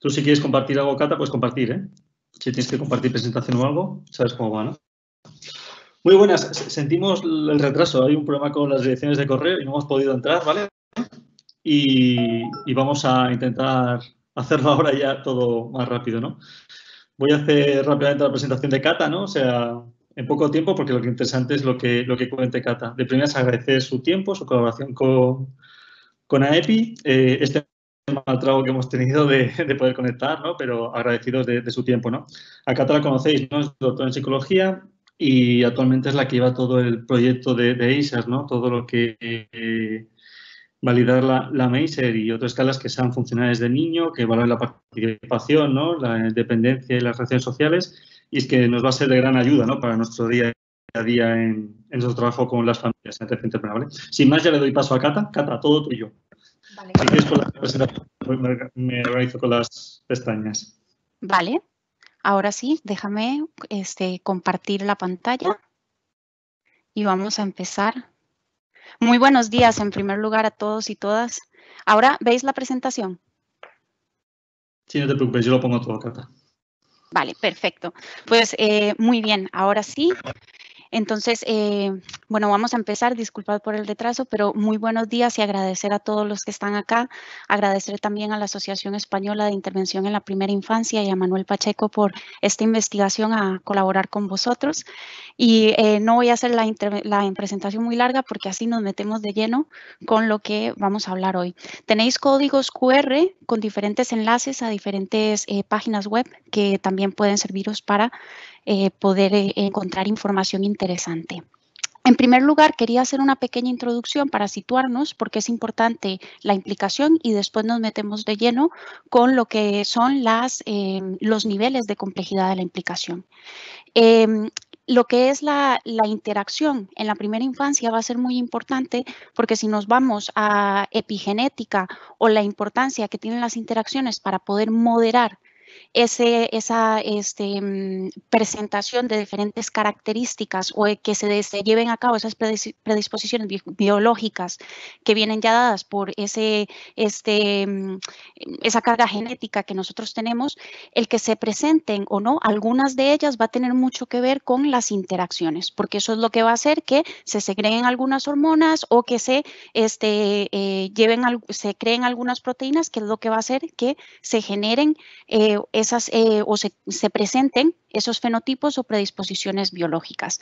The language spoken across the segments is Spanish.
Tú si quieres compartir algo, Cata, puedes compartir, ¿eh? Si tienes que compartir presentación o algo, sabes cómo va, Muy buenas, sentimos el retraso. Hay un problema con las direcciones de correo y no hemos podido entrar, ¿vale? Y, vamos a intentar hacerlo ahora ya todo más rápido, ¿no? Voy a hacer rápidamente la presentación de Cata, ¿no? O sea, en poco tiempo, porque lo que interesante es lo que, lo que cuente Cata. De primeras, agradecer su tiempo, su colaboración con, con AEPI. Eh, este mal trago que hemos tenido de, poder conectar, ¿no? pero agradecidos de, su tiempo. ¿no? A Cata la conocéis, ¿no? es doctora en psicología y actualmente es la que lleva todo el proyecto de, de ¿no? todo lo que eh, validar la, la y otras escalas que sean funcionales de niño, que valoren la participación, ¿no? la dependencia y las relaciones sociales y es que nos va a ser de gran ayuda ¿no? para nuestro día a día en, nuestro trabajo con las familias en este Sin más, ya le doy paso a Cata. Cata, todo tuyo. Vale. por la presentación, me con las pestañas. Vale. Ahora sí, déjame este, compartir la pantalla y vamos a empezar. Muy buenos días en primer lugar a todos y todas. Ahora, ¿veis la presentación? Sí, no te preocupes, yo lo pongo todo, acá. Vale, perfecto. Pues eh, muy bien, ahora sí, entonces, eh, bueno, vamos a empezar. Disculpad por el retraso, pero muy buenos días y agradecer a todos los que están acá. Agradecer también a la Asociación Española de Intervención en la Primera Infancia y a Manuel Pacheco por esta investigación a colaborar con vosotros. Y eh, no voy a hacer la, presentación muy larga porque así nos metemos de lleno con lo que vamos a hablar hoy. Tenéis códigos QR con diferentes enlaces a diferentes eh, páginas web que también pueden serviros para eh, poder eh, encontrar información interesante. En primer lugar, quería hacer una pequeña introducción para situarnos porque es importante la implicación y después nos metemos de lleno con lo que son las, em, los niveles de complejidad de la implicación. Em, lo que es la, interacción en la primera infancia va a ser muy importante porque si nos vamos a epigenética o la importancia que tienen las interacciones para poder moderar ese, esa este, mm, presentación de diferentes características o que se, lleven a cabo esas predisposiciones biológicas que vienen ya dadas por ese, este, mm, esa carga genética que nosotros tenemos, el que se presenten o no, algunas de ellas va a tener mucho que ver con las interacciones, porque eso es lo que va a hacer que se segreguen algunas hormonas o que se este, eh, lleven, se creen algunas proteínas, que es lo que va a hacer que se generen eh, esas eh, o se, se, presenten esos fenotipos o predisposiciones biológicas.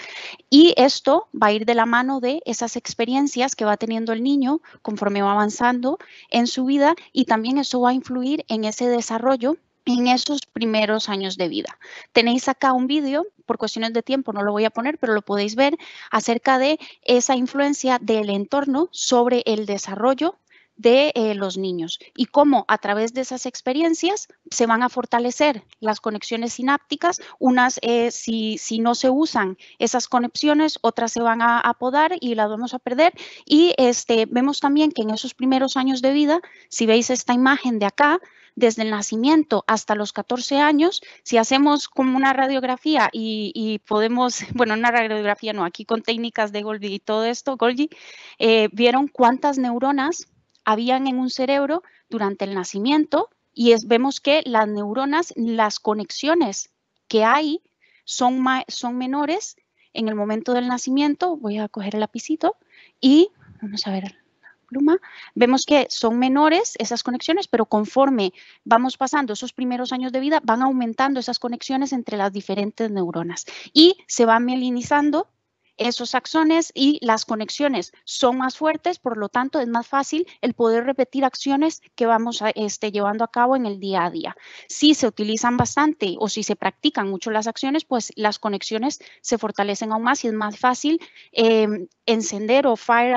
Y esto va a ir de la mano de esas experiencias que va teniendo el niño conforme va avanzando en su vida y también eso va a influir en ese desarrollo en esos primeros años de vida. Tenéis acá un vídeo, por cuestiones de tiempo no lo voy a poner, pero lo podéis ver acerca de esa influencia del entorno sobre el desarrollo de eh, los niños y cómo a través de esas experiencias se van a fortalecer las conexiones sinápticas. Unas, eh, si, si, no se usan esas conexiones, otras se van a apodar y las vamos a perder. Y este, vemos también que en esos primeros años de vida, si veis esta imagen de acá, desde el nacimiento hasta los 14 años, si hacemos como una radiografía y, podemos, bueno, una radiografía no, aquí con técnicas de Golgi y todo esto, Golgi, eh, vieron cuántas neuronas habían en un cerebro durante el nacimiento y vemos que las neuronas, las conexiones que hay son, son menores en el momento del nacimiento. Voy a coger el lapicito y vamos a ver la pluma. Vemos que son menores esas conexiones, pero conforme vamos pasando esos primeros años de vida, van aumentando esas conexiones entre las diferentes neuronas y se van melinizando esos axones y las conexiones son más fuertes, por lo tanto es más fácil el poder repetir acciones que vamos este, llevando a cabo en el día a día. Si se utilizan bastante o si se practican mucho las acciones, pues las conexiones se fortalecen aún más y es más fácil em, encender o fire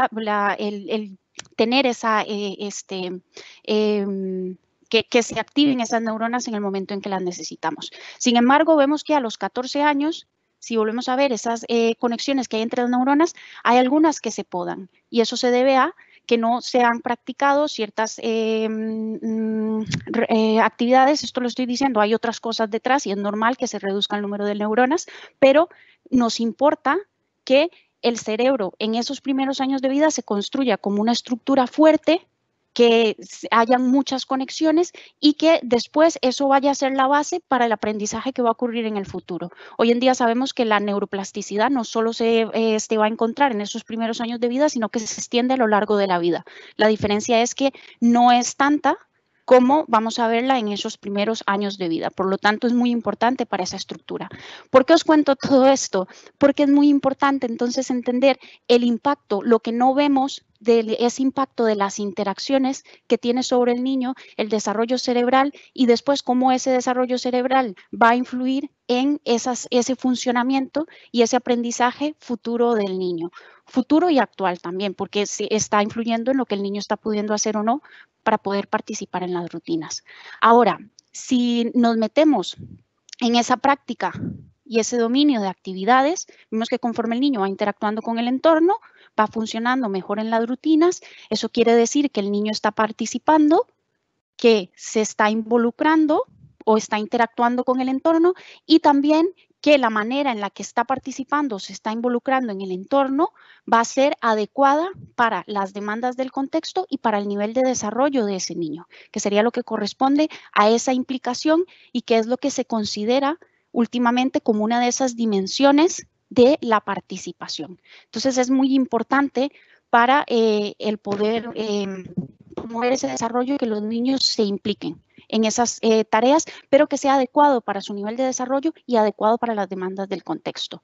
tener esa, eh, este, em, que, que, se activen esas neuronas en el momento en que las necesitamos. Sin embargo, vemos que a los 14 años si volvemos a ver esas eh, conexiones que hay entre las neuronas, hay algunas que se podan y eso se debe a que no se han practicado ciertas eh, mm, eh, actividades, esto lo estoy diciendo, hay otras cosas detrás y es normal que se reduzca el número de neuronas, pero nos importa que el cerebro en esos primeros años de vida se construya como una estructura fuerte que hayan muchas conexiones y que después eso vaya a ser la base para el aprendizaje que va a ocurrir en el futuro. Hoy en día sabemos que la neuroplasticidad no solo se este, va a encontrar en esos primeros años de vida, sino que se extiende a lo largo de la vida. La diferencia es que no es tanta ¿Cómo vamos a verla en esos primeros años de vida. Por lo tanto, es muy importante para esa estructura. ¿Por qué os cuento todo esto? Porque es muy importante entonces entender el impacto, lo que no vemos de ese impacto de las interacciones que tiene sobre el niño, el desarrollo cerebral y después cómo ese desarrollo cerebral va a influir en ese funcionamiento y ese aprendizaje futuro del niño futuro y actual también, porque está influyendo en lo que el niño está pudiendo hacer o no para poder participar en las rutinas. Ahora, si nos metemos en esa práctica y ese dominio de actividades, vemos que conforme el niño va interactuando con el entorno, va funcionando mejor en las rutinas, eso quiere decir que el niño está participando, que se está involucrando o está interactuando con el entorno y también que la manera en la que está participando, se está involucrando en el entorno, va a ser adecuada para las demandas del contexto y para el nivel de desarrollo de ese niño, que sería lo que corresponde a esa implicación y que es lo que se considera últimamente como una de esas dimensiones de la participación. Entonces es muy importante para eh, el poder em, promover ese desarrollo y que los niños se impliquen en esas eh, tareas, pero que sea adecuado para su nivel de desarrollo y adecuado para las demandas del contexto.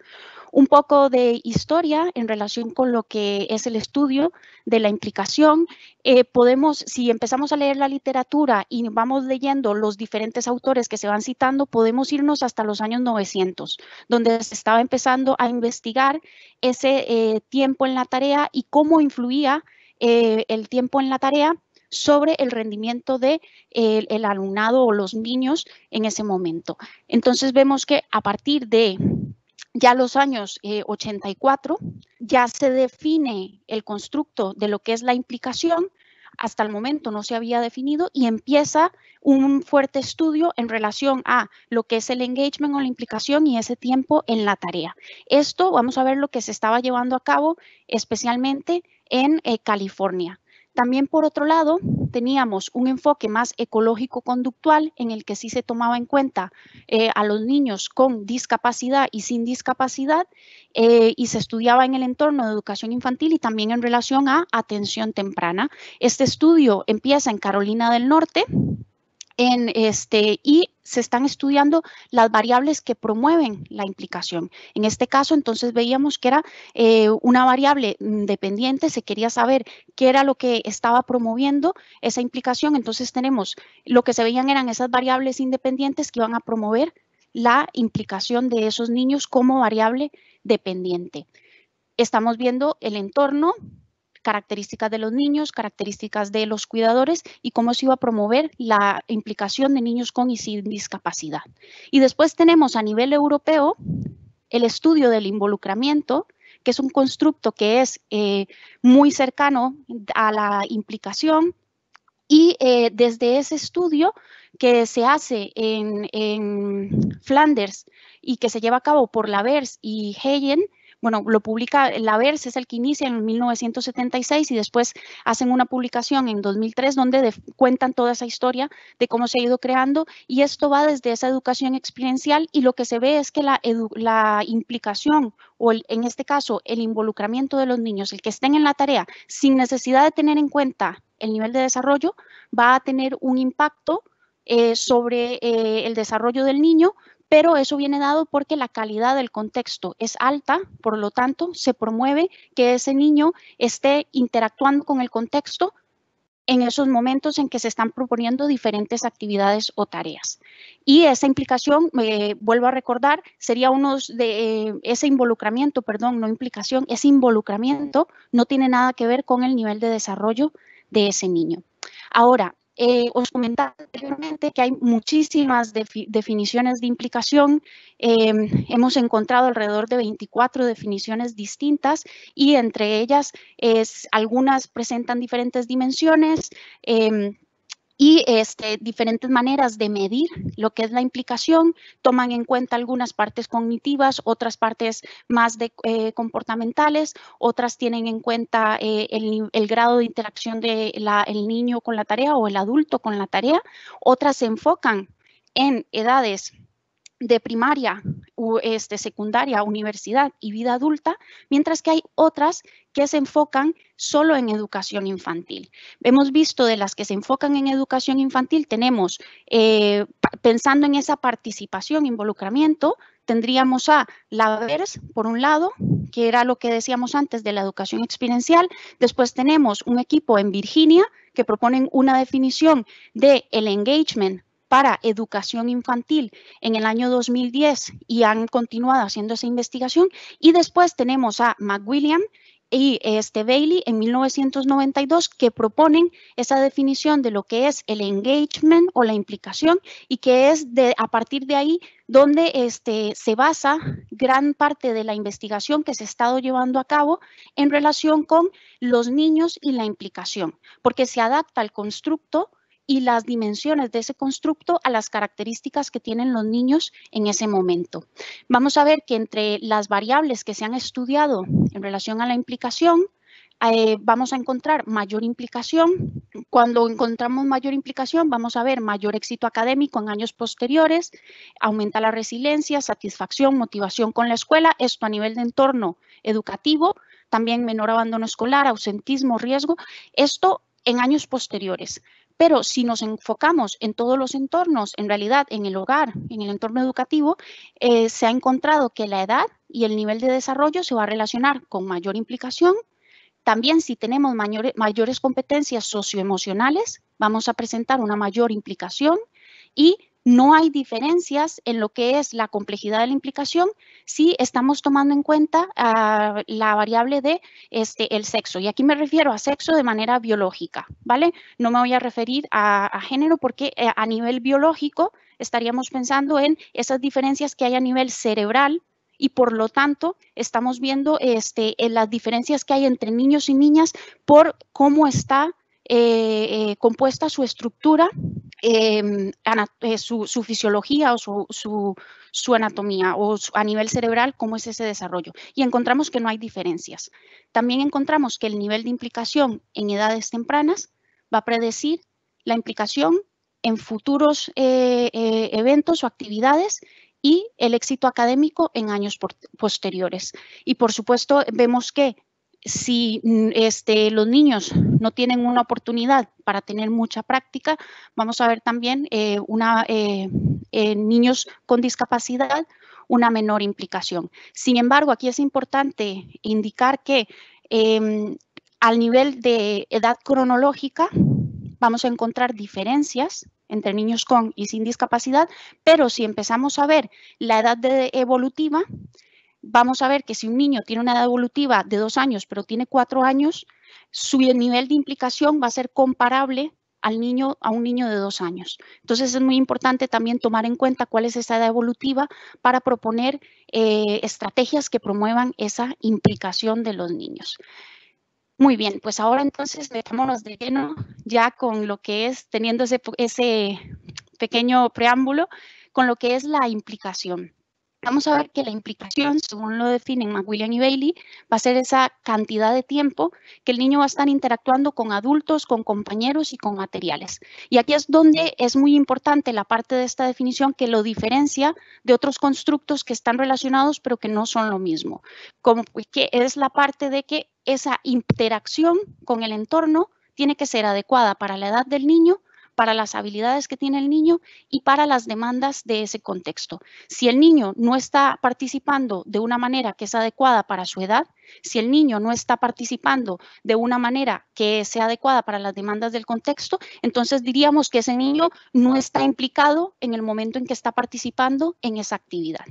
Un poco de historia en relación con lo que es el estudio de la implicación. Eh, podemos, si empezamos a leer la literatura y vamos leyendo los diferentes autores que se van citando, podemos irnos hasta los años 900, donde se estaba empezando a investigar ese eh, tiempo en la tarea y cómo influía el tiempo en la tarea sobre el rendimiento de eh, el alumnado o los niños en ese momento. Entonces vemos que a partir de ya los años 84 eh, ya se define el constructo de lo que es la implicación, hasta el momento no se había definido y empieza un fuerte estudio en relación a lo que es el engagement o la implicación y ese tiempo en la tarea. Esto vamos a ver lo que se estaba llevando a cabo especialmente en eh, California. También, por otro lado, teníamos un enfoque más ecológico-conductual en el que sí se tomaba en cuenta eh, a los niños con discapacidad y sin discapacidad eh, y se estudiaba en el entorno de educación infantil y también en relación a atención temprana. Este estudio empieza en Carolina del Norte, en este, y se están estudiando las variables que promueven la implicación. En este caso, entonces veíamos que era eh, una variable mm, dependiente, se quería saber qué era lo que estaba promoviendo esa implicación. Entonces tenemos lo que se veían eran esas variables independientes que iban a promover la implicación de esos niños como variable dependiente. Estamos viendo el entorno, características de los niños, características de los cuidadores y cómo se iba a promover la implicación de niños con y sin discapacidad. Y después tenemos a nivel europeo el estudio del involucramiento, que es un constructo que es eh, muy cercano a la implicación y eh, desde ese estudio que se hace en, Flanders y que se lleva a cabo por la Lavers y Heyen, bueno, lo publica, la Verse es el que inicia en 1976 y después hacen una publicación en 2003 donde cuentan toda esa historia de cómo se ha ido creando y esto va desde esa educación experiencial y lo que se ve es que la, la implicación o en este caso el involucramiento de los niños, el que estén en la tarea sin necesidad de tener en cuenta el nivel de desarrollo, va a tener un impacto eh, sobre eh, el desarrollo del niño, pero eso viene dado porque la calidad del contexto es alta, por lo tanto, se promueve que ese niño esté interactuando con el contexto en esos momentos en que se están proponiendo diferentes actividades o tareas. Y esa implicación, me vuelvo a recordar, sería unos de eh, ese involucramiento, perdón, no implicación, ese involucramiento no tiene nada que ver con el nivel de desarrollo de ese niño. Ahora, eh, os comentaba anteriormente que hay muchísimas definiciones de implicación. Em, hemos encontrado alrededor de 24 definiciones distintas y entre ellas es, algunas presentan diferentes dimensiones. Em, y este, diferentes maneras de medir lo que es la implicación, toman en cuenta algunas partes cognitivas, otras partes más eh, comportamentales, otras tienen en cuenta eh, el, grado de interacción del el niño con la tarea o el adulto con la tarea, otras se enfocan en edades de primaria, este, secundaria, universidad y vida adulta, mientras que hay otras que se enfocan solo en educación infantil. Hemos visto de las que se enfocan en educación infantil, tenemos, eh, pensando en esa participación, involucramiento, tendríamos a la por un lado, que era lo que decíamos antes de la educación experiencial. Después tenemos un equipo en Virginia que proponen una definición de el engagement para educación infantil en el año 2010 y han continuado haciendo esa investigación. Y después tenemos a McWilliam y este Bailey en 1992 que proponen esa definición de lo que es el engagement o la implicación y que es de a partir de ahí donde este, se basa gran parte de la investigación que se ha estado llevando a cabo en relación con los niños y la implicación, porque se adapta al constructo y las dimensiones de ese constructo a las características que tienen los niños en ese momento. Vamos a ver que entre las variables que se han estudiado en relación a la implicación, eh, vamos a encontrar mayor implicación. Cuando encontramos mayor implicación, vamos a ver mayor éxito académico en años posteriores, aumenta la resiliencia, satisfacción, motivación con la escuela, esto a nivel de entorno educativo, también menor abandono escolar, ausentismo, riesgo, esto en años posteriores. Pero si nos enfocamos en todos los entornos, en realidad en el hogar, en el entorno educativo, eh, se ha encontrado que la edad y el nivel de desarrollo se va a relacionar con mayor implicación. También si tenemos mayores competencias socioemocionales, vamos a presentar una mayor implicación y no hay diferencias en lo que es la complejidad de la implicación si estamos tomando en cuenta ah, la variable de este, el sexo. Y aquí me refiero a sexo de manera biológica, ¿vale? No me voy a referir a, género porque eh, a nivel biológico estaríamos pensando en esas diferencias que hay a nivel cerebral y por lo tanto estamos viendo este, en las diferencias que hay entre niños y niñas por cómo está eh, eh, compuesta su estructura, em, eh, su, fisiología o su, anatomía o a nivel cerebral cómo es ese desarrollo. Y encontramos que no hay diferencias. También encontramos que el nivel de implicación en edades tempranas va a predecir la implicación en futuros eventos o actividades y el éxito académico en años posteriores. Y por supuesto, vemos que si mm, este, los niños no tienen una oportunidad para tener mucha práctica, vamos a ver también eh, una, eh, eh, niños con discapacidad, una menor implicación. Sin embargo, aquí es importante indicar que em, al nivel de edad cronológica vamos a encontrar diferencias entre niños con y sin discapacidad, pero si empezamos a ver la edad evolutiva, vamos a ver que si un niño tiene una edad evolutiva de dos años, pero tiene cuatro años, su nivel de implicación va a ser comparable al niño, a un niño de dos años. Entonces es muy importante también tomar en cuenta cuál es esa edad evolutiva para proponer eh, estrategias que promuevan esa implicación de los niños. Muy bien, pues ahora entonces metámonos de lleno ya con lo que es, teniendo ese, ese pequeño preámbulo, con lo que es la implicación vamos a ver que la implicación, según lo definen McWilliam y Bailey, va a ser esa cantidad de tiempo que el niño va a estar interactuando con adultos, con compañeros y con materiales. Y aquí es donde es muy importante la parte de esta definición que lo diferencia de otros constructos que están relacionados pero que no son lo mismo, como que es la parte de que esa interacción con el entorno tiene que ser adecuada para la edad del niño para las habilidades que tiene el niño y para las demandas de ese contexto. Si el niño no está participando de una manera que es adecuada para su edad, si el niño no está participando de una manera que sea adecuada para las demandas del contexto, entonces diríamos que ese niño no está implicado en el momento en que está participando en esa actividad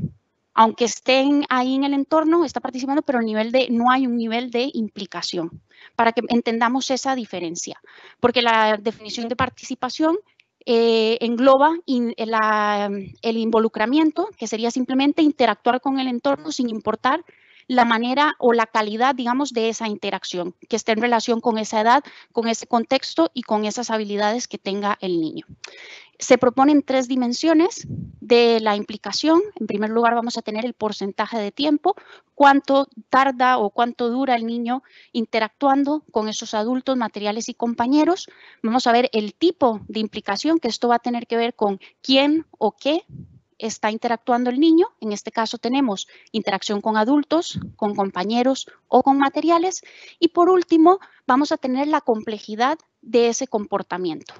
aunque estén ahí en el entorno, está participando, pero nivel de, no hay un nivel de implicación, para que entendamos esa diferencia, porque la definición de participación eh, engloba eh, el involucramiento, que sería simplemente interactuar con el entorno sin importar la manera o la calidad, digamos, de esa interacción, que esté en relación con esa edad, con ese contexto y con esas habilidades que tenga el niño. Se proponen tres dimensiones de la implicación. En primer lugar, vamos a tener el porcentaje de tiempo, cuánto tarda o cuánto dura el niño interactuando con esos adultos, materiales y compañeros. Vamos a ver el tipo de implicación, que esto va a tener que ver con quién o qué está interactuando el niño. En este caso tenemos interacción con adultos, con compañeros o con materiales. Y por último, vamos a tener la complejidad de ese comportamiento,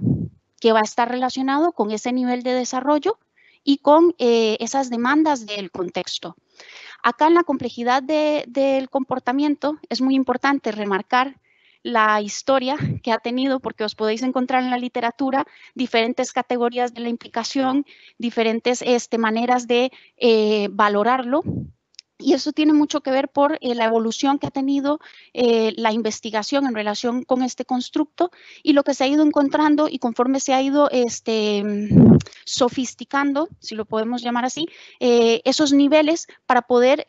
que va a estar relacionado con ese nivel de desarrollo y con eh, esas demandas del contexto. Acá en la complejidad del comportamiento es muy importante remarcar la historia que ha tenido, porque os podéis encontrar en la literatura diferentes categorías de la implicación, diferentes este, maneras de eh, valorarlo y eso tiene mucho que ver por eh, la evolución que ha tenido eh, la investigación en relación con este constructo y lo que se ha ido encontrando y conforme se ha ido este, mm, sofisticando, si lo podemos llamar así, eh, esos niveles para poder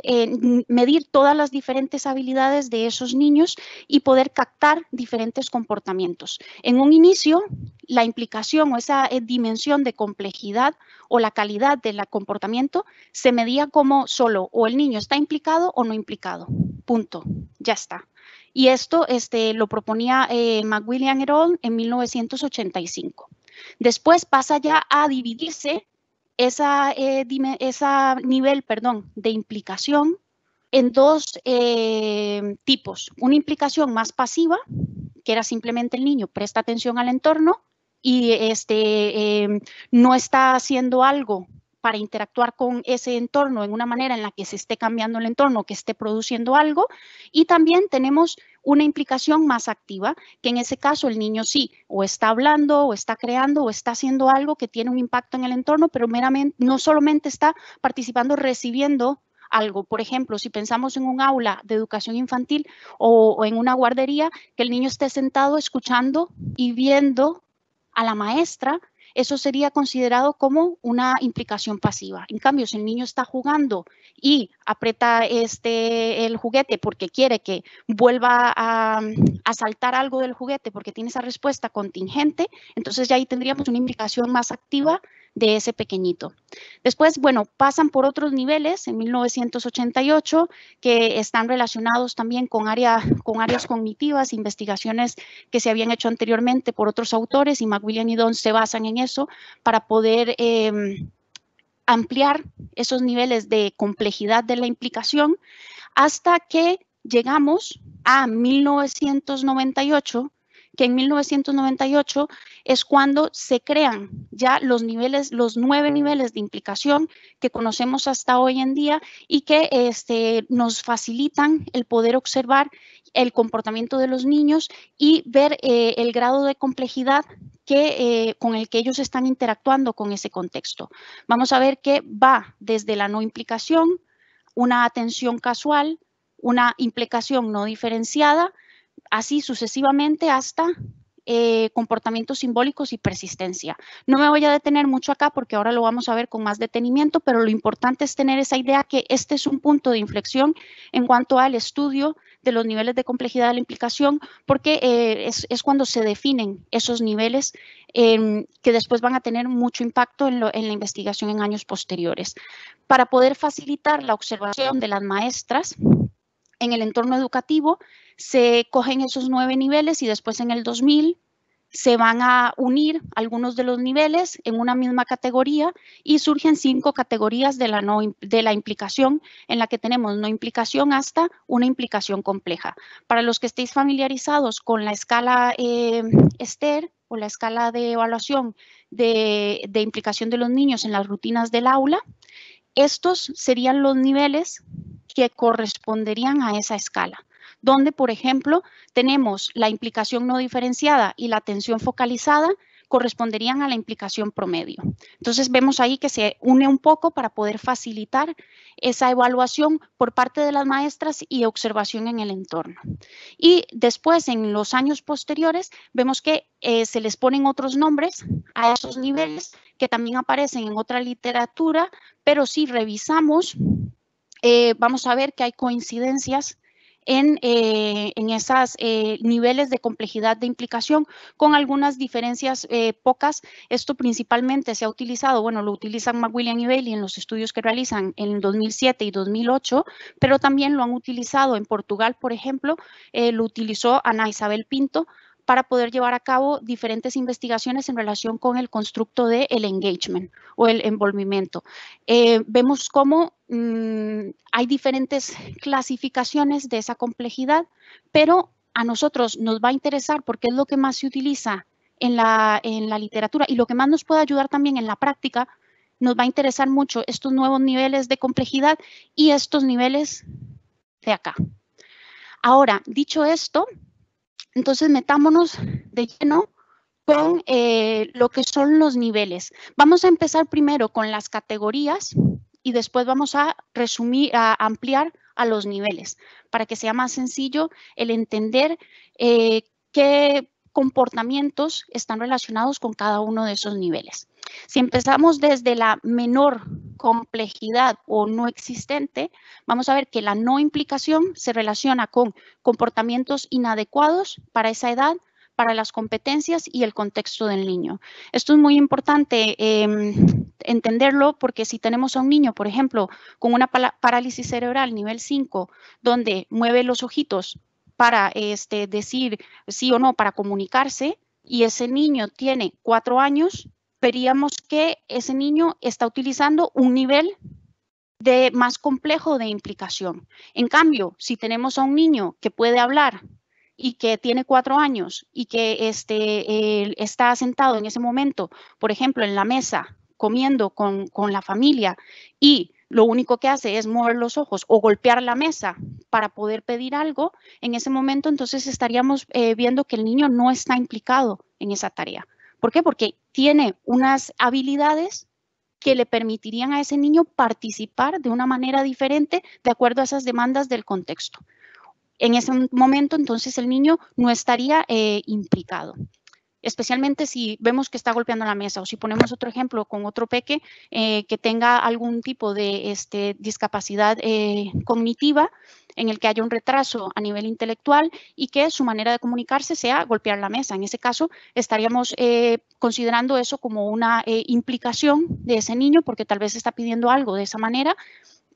medir todas las diferentes habilidades de esos niños y poder captar diferentes comportamientos. En un inicio, la implicación o esa dimensión de complejidad o la calidad del comportamiento se medía como solo o el niño está implicado o no implicado. Punto. Ya está. Y esto este, lo proponía eh, McWilliam et en 1985. Después pasa ya a dividirse eh, esa, nivel perdón, de implicación en dos eh, tipos. Una implicación más pasiva, que era simplemente el niño presta atención al entorno y este, no está haciendo algo para interactuar con ese entorno en una manera en la que se esté cambiando el entorno, que esté produciendo algo. Y también tenemos una implicación más activa, que en ese caso el niño sí, o está hablando, o está creando, o está haciendo algo que tiene un impacto en el entorno, pero meramente, no solamente está participando, recibiendo algo. Por ejemplo, si pensamos en un aula de educación infantil o, o en una guardería, que el niño esté sentado escuchando y viendo a la maestra eso sería considerado como una implicación pasiva. En cambio, si el niño está jugando y aprieta este, el juguete porque quiere que vuelva a, a saltar algo del juguete porque tiene esa respuesta contingente, entonces ya ahí tendríamos una implicación más activa de ese pequeñito. Después, bueno, pasan por otros niveles en 1988 que están relacionados también con, área, con áreas cognitivas, investigaciones que se habían hecho anteriormente por otros autores y McWilliam y Don se basan en eso para poder em, ampliar esos niveles de complejidad de la implicación hasta que llegamos a 1998 que en 1998 es cuando se crean ya los niveles, los nueve niveles de implicación que conocemos hasta hoy en día y que este, nos facilitan el poder observar el comportamiento de los niños y ver eh, el grado de complejidad que, eh, con el que ellos están interactuando con ese contexto. Vamos a ver que va desde la no implicación, una atención casual, una implicación no diferenciada, así sucesivamente hasta eh, comportamientos simbólicos y persistencia. No me voy a detener mucho acá porque ahora lo vamos a ver con más detenimiento, pero lo importante es tener esa idea que este es un punto de inflexión en cuanto al estudio de los niveles de complejidad de la implicación, porque eh, es, cuando se definen esos niveles em, que después van a tener mucho impacto en la investigación en años posteriores. Para poder facilitar la observación de las maestras, en el entorno educativo se cogen esos nueve niveles y después en el 2000 se van a unir algunos de los niveles en una misma categoría y surgen cinco categorías de la, de la implicación en la que tenemos no implicación hasta una implicación compleja. Para los que estéis familiarizados con la escala eh, o la escala de evaluación de implicación de los niños en las rutinas del aula, estos serían los niveles que corresponderían a esa escala, donde, por ejemplo, tenemos la implicación no diferenciada y la atención focalizada corresponderían a la implicación promedio. Entonces vemos ahí que se une un poco para poder facilitar esa evaluación por parte de las maestras y observación en el entorno. Y después, en los años posteriores, vemos que eh, se les ponen otros nombres a esos niveles que también aparecen en otra literatura, pero si revisamos eh, vamos a ver que hay coincidencias en, eh, esos eh, niveles de complejidad de implicación, con algunas diferencias pocas. Esto principalmente se ha utilizado, bueno, lo utilizan McWilliam y Bailey en los estudios que realizan en 2007 y 2008, pero también lo han utilizado en Portugal, por ejemplo, lo utilizó Ana Isabel Pinto para poder llevar a cabo diferentes investigaciones en relación con el constructo del el engagement o el envolvimiento. vemos cómo Mm, hay diferentes clasificaciones de esa complejidad, pero a nosotros nos va a interesar porque es lo que más se utiliza en la, literatura y lo que más nos puede ayudar también en la práctica, nos va a interesar mucho estos nuevos niveles de complejidad y estos niveles de acá. Ahora, dicho esto, entonces metámonos de lleno con eh, lo que son los niveles. Vamos a empezar primero con las categorías y después vamos a resumir, a ampliar a los niveles para que sea más sencillo el entender eh, qué comportamientos están relacionados con cada uno de esos niveles. Si empezamos desde la menor complejidad o no existente, vamos a ver que la no implicación se relaciona con comportamientos inadecuados para esa edad, para las competencias y el contexto del niño. Esto es muy importante em, entenderlo porque si tenemos a un niño, por ejemplo, con una parálisis cerebral nivel 5, donde mueve los ojitos para este, decir sí o no, para comunicarse, y ese niño tiene cuatro años, veríamos que ese niño está utilizando un nivel de más complejo de implicación. En cambio, si tenemos a un niño que puede hablar y que tiene cuatro años y que este, está sentado en ese momento, por ejemplo, en la mesa, comiendo con, la familia y lo único que hace es mover los ojos o golpear la mesa para poder pedir algo, en ese momento entonces estaríamos eh, viendo que el niño no está implicado en esa tarea. ¿Por qué? Porque tiene unas habilidades que le permitirían a ese niño participar de una manera diferente de acuerdo a esas demandas del contexto en ese momento entonces el niño no estaría eh, implicado especialmente si vemos que está golpeando la mesa o si ponemos otro ejemplo con otro peque eh, que tenga algún tipo de este, discapacidad eh, cognitiva en el que haya un retraso a nivel intelectual y que su manera de comunicarse sea golpear la mesa. En ese caso, estaríamos considerando eso como una implicación de ese niño porque tal vez está pidiendo algo de esa manera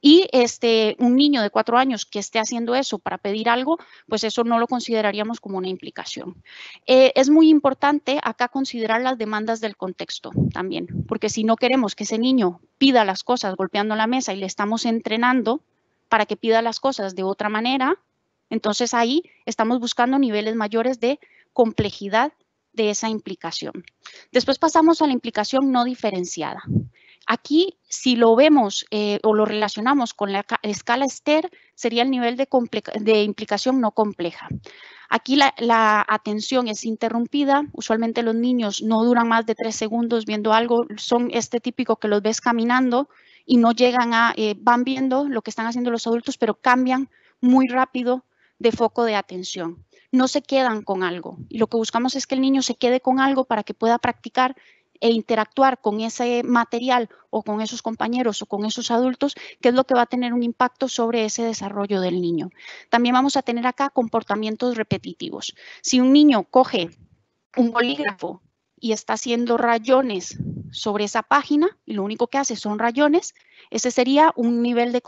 y este, un niño de cuatro años que esté haciendo eso para pedir algo, pues eso no lo consideraríamos como una implicación. Eh, es muy importante acá considerar las demandas del contexto también, porque si no queremos que ese niño pida las cosas golpeando la mesa y le estamos entrenando para que pida las cosas de otra manera, entonces ahí estamos buscando niveles mayores de complejidad de esa implicación. Después pasamos a la implicación no diferenciada. Aquí, si lo vemos eh, o lo relacionamos con la escala Ster, sería el nivel de, implicación no compleja. Aquí la, atención es interrumpida. Usualmente los niños no duran más de tres segundos viendo algo. Son este típico que los ves caminando y no llegan a, eh, van viendo lo que están haciendo los adultos, pero cambian muy rápido de foco de atención. No se quedan con algo. Y lo que buscamos es que el niño se quede con algo para que pueda practicar e interactuar con ese material o con esos compañeros o con esos adultos, que es lo que va a tener un impacto sobre ese desarrollo del niño. También vamos a tener acá comportamientos repetitivos. Si un niño coge un bolígrafo y está haciendo rayones sobre esa página y lo único que hace son rayones, ese sería un nivel de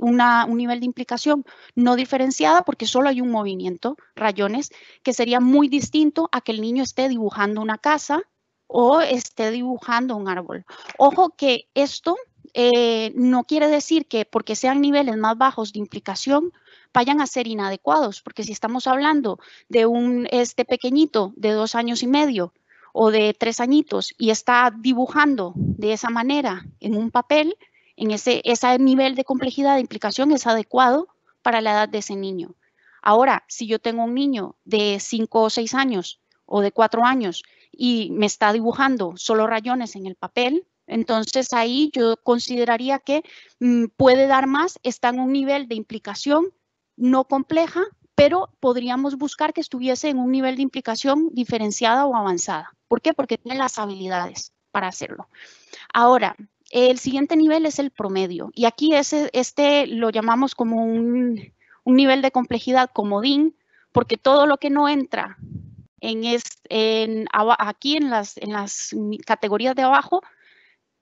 una, un nivel de implicación no diferenciada porque solo hay un movimiento, rayones, que sería muy distinto a que el niño esté dibujando una casa o esté dibujando un árbol. Ojo que esto eh, no quiere decir que porque sean niveles más bajos de implicación vayan a ser inadecuados, porque si estamos hablando de un este pequeñito de dos años y medio o de tres añitos y está dibujando de esa manera en un papel, en ese, ese nivel de complejidad de implicación es adecuado para la edad de ese niño. Ahora, si yo tengo un niño de cinco o seis años o de cuatro años y me está dibujando solo rayones en el papel, entonces ahí yo consideraría que mm, puede dar más, está en un nivel de implicación no compleja, pero podríamos buscar que estuviese en un nivel de implicación diferenciada o avanzada. ¿Por qué? Porque tiene las habilidades para hacerlo. Ahora, el siguiente nivel es el promedio y aquí este lo llamamos como un, un nivel de complejidad comodín, porque todo lo que no entra aquí en las, en las categorías de abajo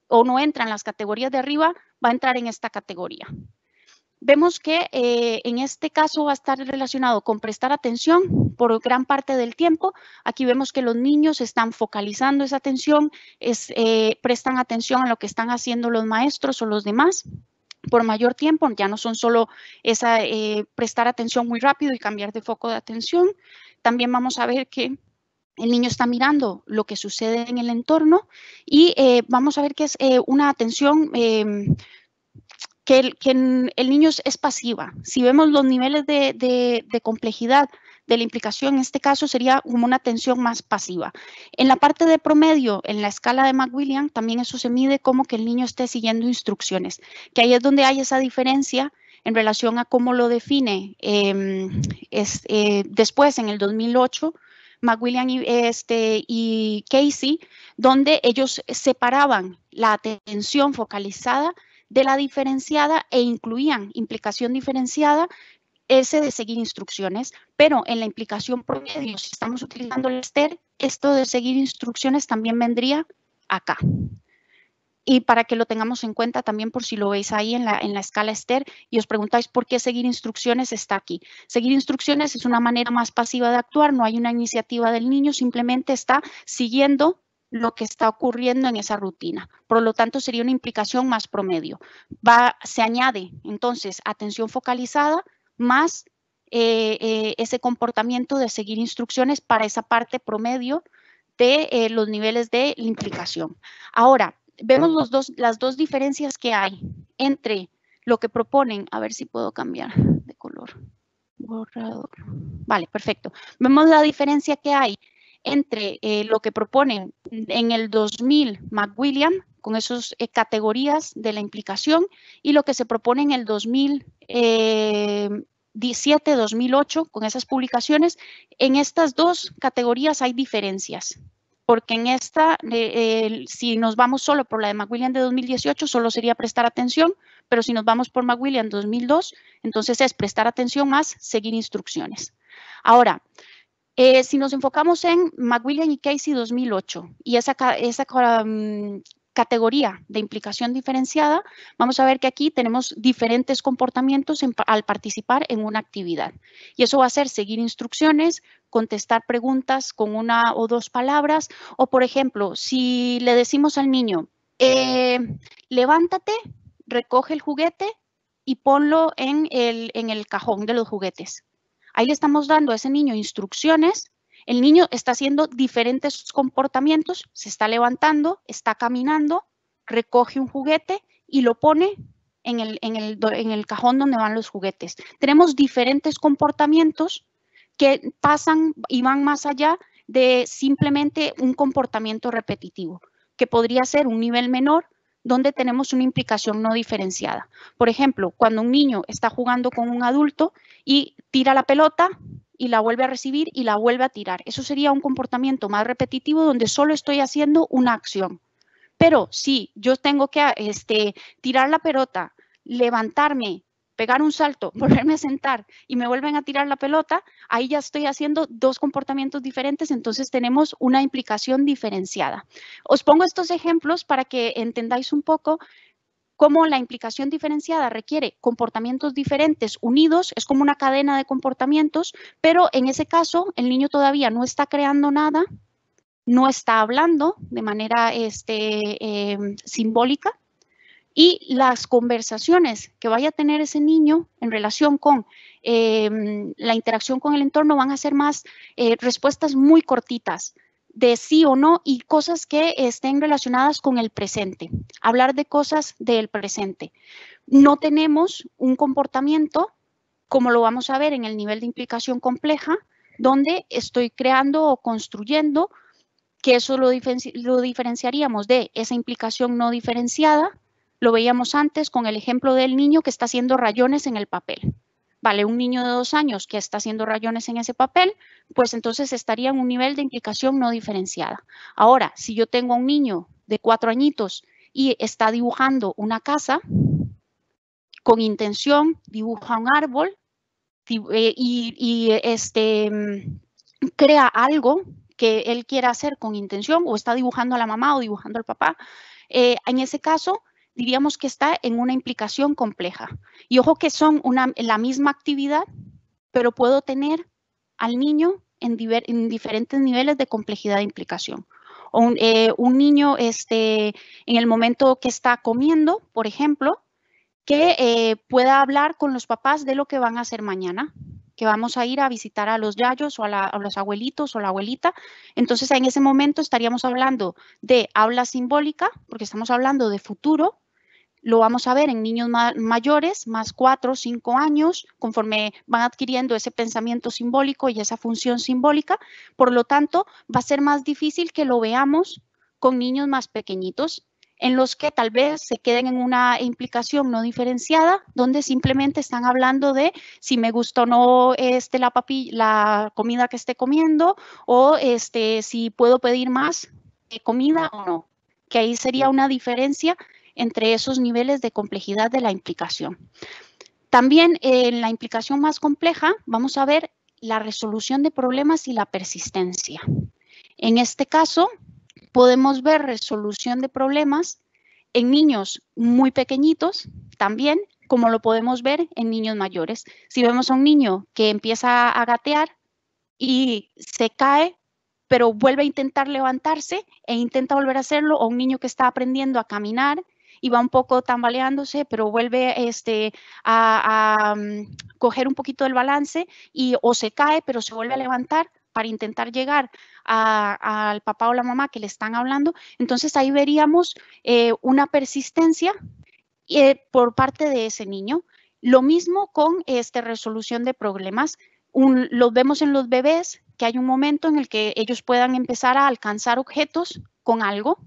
o no entra en las categorías de arriba, va a entrar en esta categoría. Vemos que eh, en este caso va a estar relacionado con prestar atención por gran parte del tiempo. Aquí vemos que los niños están focalizando esa atención, es, eh, prestan atención a lo que están haciendo los maestros o los demás por mayor tiempo, ya no son solo esa eh, prestar atención muy rápido y cambiar de foco de atención también vamos a ver que el niño está mirando lo que sucede en el entorno y eh, vamos a ver que es eh, una atención em, que, el, niño es, pasiva. Si vemos los niveles de, de complejidad de la implicación, en este caso sería como una atención más pasiva. En la parte de promedio, en la escala de McWilliam, también eso se mide como que el niño esté siguiendo instrucciones, que ahí es donde hay esa diferencia en relación a cómo lo define. Em, eh, después, en el 2008, McWilliam y, este, y Casey, donde ellos separaban la atención focalizada de la diferenciada e incluían implicación diferenciada, ese de seguir instrucciones, pero en la implicación promedio, si estamos utilizando el STER, esto de seguir instrucciones también vendría acá y para que lo tengamos en cuenta también por si lo veis ahí en la, en la escala Esther y os preguntáis por qué seguir instrucciones está aquí. Seguir instrucciones es una manera más pasiva de actuar, no hay una iniciativa del niño, simplemente está siguiendo lo que está ocurriendo en esa rutina. Por lo tanto, sería una implicación más promedio. Va, se añade entonces atención focalizada más eh, eh, ese comportamiento de seguir instrucciones para esa parte promedio de eh, los niveles de implicación. Ahora, vemos los dos, las dos diferencias que hay entre lo que proponen, a ver si puedo cambiar de color, borrador, vale, perfecto. Vemos la diferencia que hay entre eh, lo que proponen en el 2000 McWilliam con esas eh, categorías de la implicación y lo que se propone en el 2017-2008 eh, con esas publicaciones. En estas dos categorías hay diferencias porque en esta, eh, si nos vamos solo por la de McWilliam de 2018, solo sería prestar atención, pero si nos vamos por McWilliam 2002, entonces es prestar atención más seguir instrucciones. Ahora, eh, si nos enfocamos en McWilliam y Casey 2008 y esa, esa um, categoría de implicación diferenciada, vamos a ver que aquí tenemos diferentes comportamientos al participar en una actividad. Y eso va a ser seguir instrucciones, contestar preguntas con una o dos palabras, o por ejemplo, si le decimos al niño, eh, levántate, recoge el juguete y ponlo en el, en el cajón de los juguetes. Ahí le estamos dando a ese niño instrucciones el niño está haciendo diferentes comportamientos, se está levantando, está caminando, recoge un juguete y lo pone en el, cajón donde van los juguetes. Tenemos diferentes comportamientos que pasan y van más allá de simplemente un comportamiento repetitivo, que podría ser un nivel menor donde tenemos una implicación no diferenciada. Por ejemplo, cuando un niño está jugando con un adulto y tira la pelota, y la vuelve a recibir y la vuelve a tirar. Eso sería un comportamiento más repetitivo donde solo estoy haciendo una acción. Pero si yo tengo que este, tirar la pelota, levantarme, pegar un salto, volverme a sentar y me vuelven a tirar la pelota, ahí ya estoy haciendo dos comportamientos diferentes, entonces tenemos una implicación diferenciada. Os pongo estos ejemplos para que entendáis un poco como la implicación diferenciada requiere comportamientos diferentes unidos, es como una cadena de comportamientos, pero en ese caso el niño todavía no está creando nada, no está hablando de manera este, em, simbólica y las conversaciones que vaya a tener ese niño en relación con em, la interacción con el entorno van a ser más eh, respuestas muy cortitas, de sí o no y cosas que estén relacionadas con el presente, hablar de cosas del presente. No tenemos un comportamiento, como lo vamos a ver en el nivel de implicación compleja, donde estoy creando o construyendo, que eso lo, lo diferenciaríamos de esa implicación no diferenciada, lo veíamos antes con el ejemplo del niño que está haciendo rayones en el papel. Vale, un niño de dos años que está haciendo rayones en ese papel, pues entonces estaría en un nivel de implicación no diferenciada. Ahora, si yo tengo un niño de cuatro añitos y está dibujando una casa, con intención dibuja un árbol eh, y, este, mm, crea algo que él quiera hacer con intención o está dibujando a la mamá o dibujando al papá. Eh, en ese caso, diríamos que está en una implicación compleja. Y ojo que son una, la misma actividad, pero puedo tener al niño en, diferentes niveles de complejidad de implicación. O eh, un, niño este, en el momento que está comiendo, por ejemplo, que eh, pueda hablar con los papás de lo que van a hacer mañana, que vamos a ir a visitar a los yayos o a, a, los abuelitos o la abuelita. Entonces, en ese momento estaríamos hablando de habla simbólica, porque estamos hablando de futuro, lo vamos a ver en niños mayores, más cuatro o cinco años, conforme van adquiriendo ese pensamiento simbólico y esa función simbólica. Por lo tanto, va a ser más difícil que lo veamos con niños más pequeñitos, en los que tal vez se queden en una implicación no diferenciada, donde simplemente están hablando de si me gusta o no este, la, la comida que esté comiendo o este, si puedo pedir más eh, comida o no, que ahí sería una diferencia entre esos niveles de complejidad de la implicación. También eh, en la implicación más compleja vamos a ver la resolución de problemas y la persistencia. En este caso, podemos ver resolución de problemas en niños muy pequeñitos también, como lo podemos ver en niños mayores. Si vemos a un niño que empieza a gatear y se cae, pero vuelve a intentar levantarse e intenta volver a hacerlo, o un niño que está aprendiendo a caminar y va un poco tambaleándose, pero vuelve este, a, mm, coger un poquito del balance y o se cae, pero se vuelve a levantar para intentar llegar al papá o la mamá que le están hablando. Entonces ahí veríamos eh, una persistencia eh, por parte de ese niño. Lo mismo con este, resolución de problemas. Un, los vemos en los bebés, que hay un momento en el que ellos puedan empezar a alcanzar objetos con algo,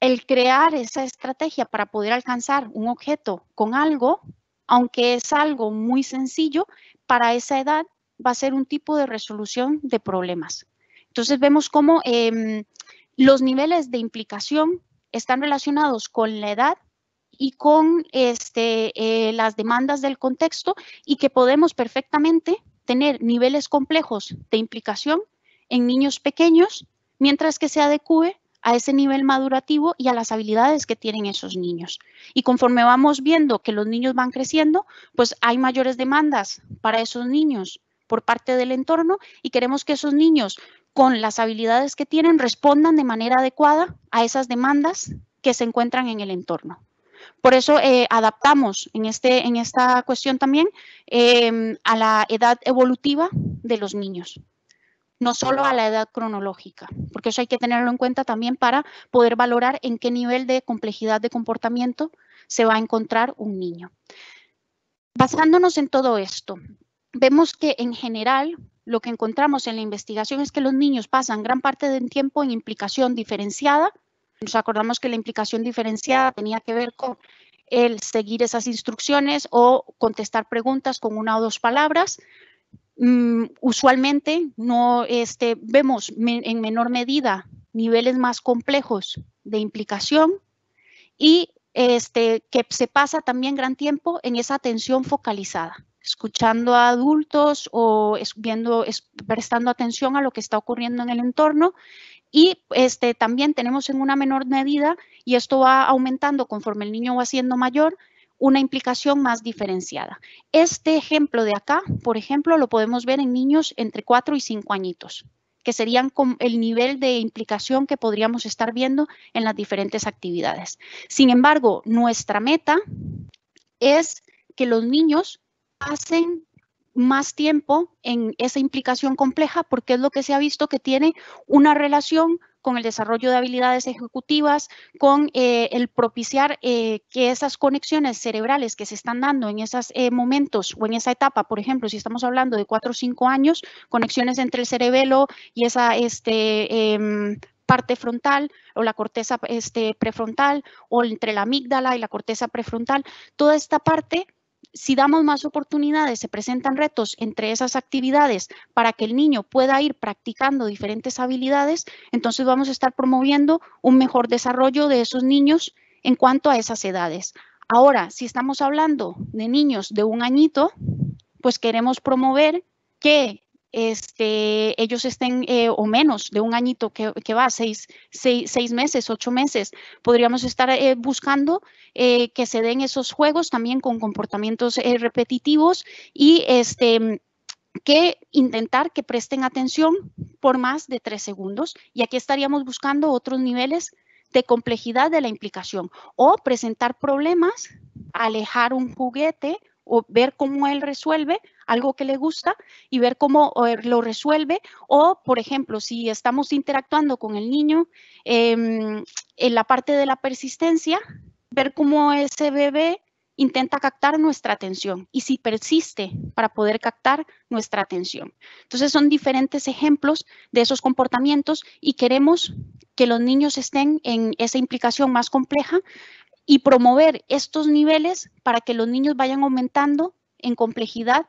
el crear esa estrategia para poder alcanzar un objeto con algo, aunque es algo muy sencillo, para esa edad va a ser un tipo de resolución de problemas. Entonces vemos cómo em, los niveles de implicación están relacionados con la edad y con este, eh, las demandas del contexto y que podemos perfectamente tener niveles complejos de implicación en niños pequeños mientras que se adecue a ese nivel madurativo y a las habilidades que tienen esos niños. Y conforme vamos viendo que los niños van creciendo, pues hay mayores demandas para esos niños por parte del entorno y queremos que esos niños con las habilidades que tienen respondan de manera adecuada a esas demandas que se encuentran en el entorno. Por eso eh, adaptamos en, este, en esta cuestión también eh, a la edad evolutiva de los niños no solo a la edad cronológica, porque eso hay que tenerlo en cuenta también para poder valorar en qué nivel de complejidad de comportamiento se va a encontrar un niño. Basándonos en todo esto, vemos que en general lo que encontramos en la investigación es que los niños pasan gran parte del tiempo en implicación diferenciada. Nos acordamos que la implicación diferenciada tenía que ver con el seguir esas instrucciones o contestar preguntas con una o dos palabras. Mm, usualmente no este, vemos en menor medida niveles más complejos de implicación y este, que se pasa también gran tiempo en esa atención focalizada, escuchando a adultos o viendo, prestando atención a lo que está ocurriendo en el entorno. Y este, también tenemos en una menor medida, y esto va aumentando conforme el niño va siendo mayor, una implicación más diferenciada. Este ejemplo de acá, por ejemplo, lo podemos ver en niños entre 4 y 5 añitos, que serían el nivel de implicación que podríamos estar viendo en las diferentes actividades. Sin embargo, nuestra meta es que los niños pasen más tiempo en esa implicación compleja porque es lo que se ha visto que tiene una relación con el desarrollo de habilidades ejecutivas, con eh, el propiciar eh, que esas conexiones cerebrales que se están dando en esos eh, momentos o en esa etapa, por ejemplo, si estamos hablando de cuatro o cinco años, conexiones entre el cerebelo y esa este, em, parte frontal o la corteza este, prefrontal o entre la amígdala y la corteza prefrontal, toda esta parte si damos más oportunidades, se presentan retos entre esas actividades para que el niño pueda ir practicando diferentes habilidades, entonces vamos a estar promoviendo un mejor desarrollo de esos niños en cuanto a esas edades. Ahora, si estamos hablando de niños de un añito, pues queremos promover que este, ellos estén eh, o menos de un añito que, va, seis, seis, seis, meses, ocho meses. Podríamos estar eh, buscando eh, que se den esos juegos también con comportamientos repetitivos y este, que intentar que presten atención por más de tres segundos. Y aquí estaríamos buscando otros niveles de complejidad de la implicación o presentar problemas, alejar un juguete o ver cómo él resuelve algo que le gusta y ver cómo eh, lo resuelve. O, por ejemplo, si estamos interactuando con el niño em, en la parte de la persistencia, ver cómo ese bebé intenta captar nuestra atención y si persiste para poder captar nuestra atención. Entonces son diferentes ejemplos de esos comportamientos y queremos que los niños estén en esa implicación más compleja y promover estos niveles para que los niños vayan aumentando en complejidad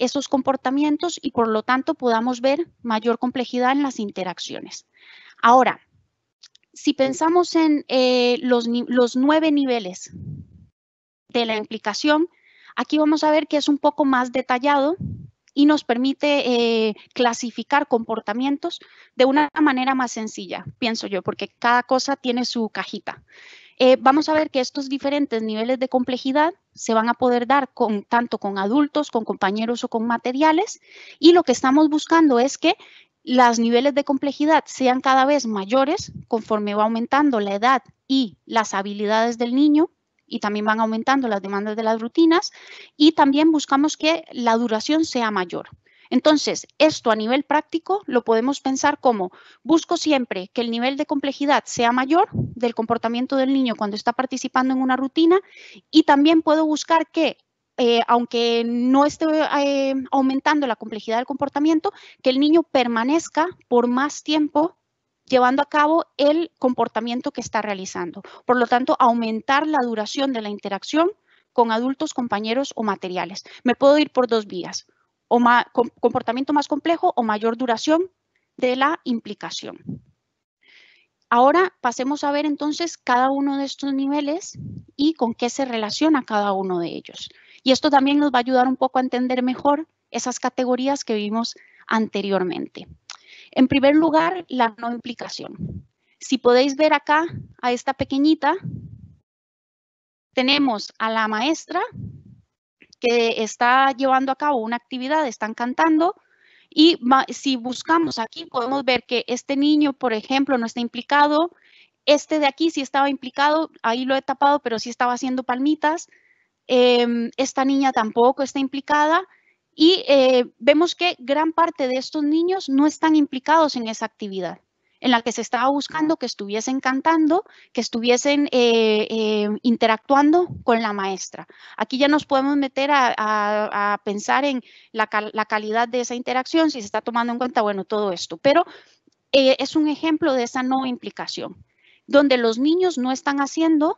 esos comportamientos y por lo tanto podamos ver mayor complejidad en las interacciones. Ahora, si pensamos en eh, los, nueve niveles de la implicación, aquí vamos a ver que es un poco más detallado y nos permite eh, clasificar comportamientos de una manera más sencilla, pienso yo, porque cada cosa tiene su cajita. Eh, vamos a ver que estos diferentes niveles de complejidad se van a poder dar con, tanto con adultos, con compañeros o con materiales y lo que estamos buscando es que los niveles de complejidad sean cada vez mayores conforme va aumentando la edad y las habilidades del niño y también van aumentando las demandas de las rutinas y también buscamos que la duración sea mayor. Entonces, esto a nivel práctico lo podemos pensar como busco siempre que el nivel de complejidad sea mayor del comportamiento del niño cuando está participando en una rutina y también puedo buscar que eh, aunque no esté eh, aumentando la complejidad del comportamiento, que el niño permanezca por más tiempo llevando a cabo el comportamiento que está realizando. Por lo tanto, aumentar la duración de la interacción con adultos, compañeros o materiales. Me puedo ir por dos vías o comportamiento más complejo o mayor duración de la implicación. Ahora pasemos a ver entonces cada uno de estos niveles y con qué se relaciona cada uno de ellos. Y esto también nos va a ayudar un poco a entender mejor esas categorías que vimos anteriormente. En primer lugar, la no implicación. Si podéis ver acá a esta pequeñita, tenemos a la maestra que está llevando a cabo una actividad, están cantando. Y si buscamos aquí, podemos ver que este niño, por ejemplo, no está implicado. Este de aquí sí estaba implicado, ahí lo he tapado, pero sí estaba haciendo palmitas. Em, esta niña tampoco está implicada. Y eh, vemos que gran parte de estos niños no están implicados en esa actividad en la que se estaba buscando que estuviesen cantando, que estuviesen eh, eh, interactuando con la maestra. Aquí ya nos podemos meter a, pensar en la, calidad de esa interacción, si se está tomando en cuenta, bueno, todo esto, pero eh, es un ejemplo de esa no implicación, donde los niños no están haciendo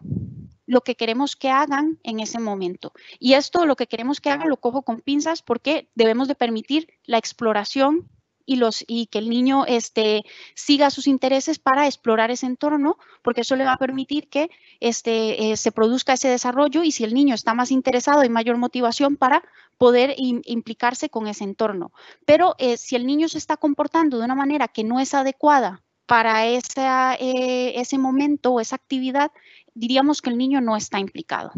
lo que queremos que hagan en ese momento. Y esto, lo que queremos que hagan, lo cojo con pinzas porque debemos de permitir la exploración y, los, y que el niño este, siga sus intereses para explorar ese entorno, porque eso le va a permitir que este, eh, se produzca ese desarrollo y si el niño está más interesado y mayor motivación para poder implicarse con ese entorno. Pero eh, si el niño se está comportando de una manera que no es adecuada para eh, ese momento o esa actividad, diríamos que el niño no está implicado.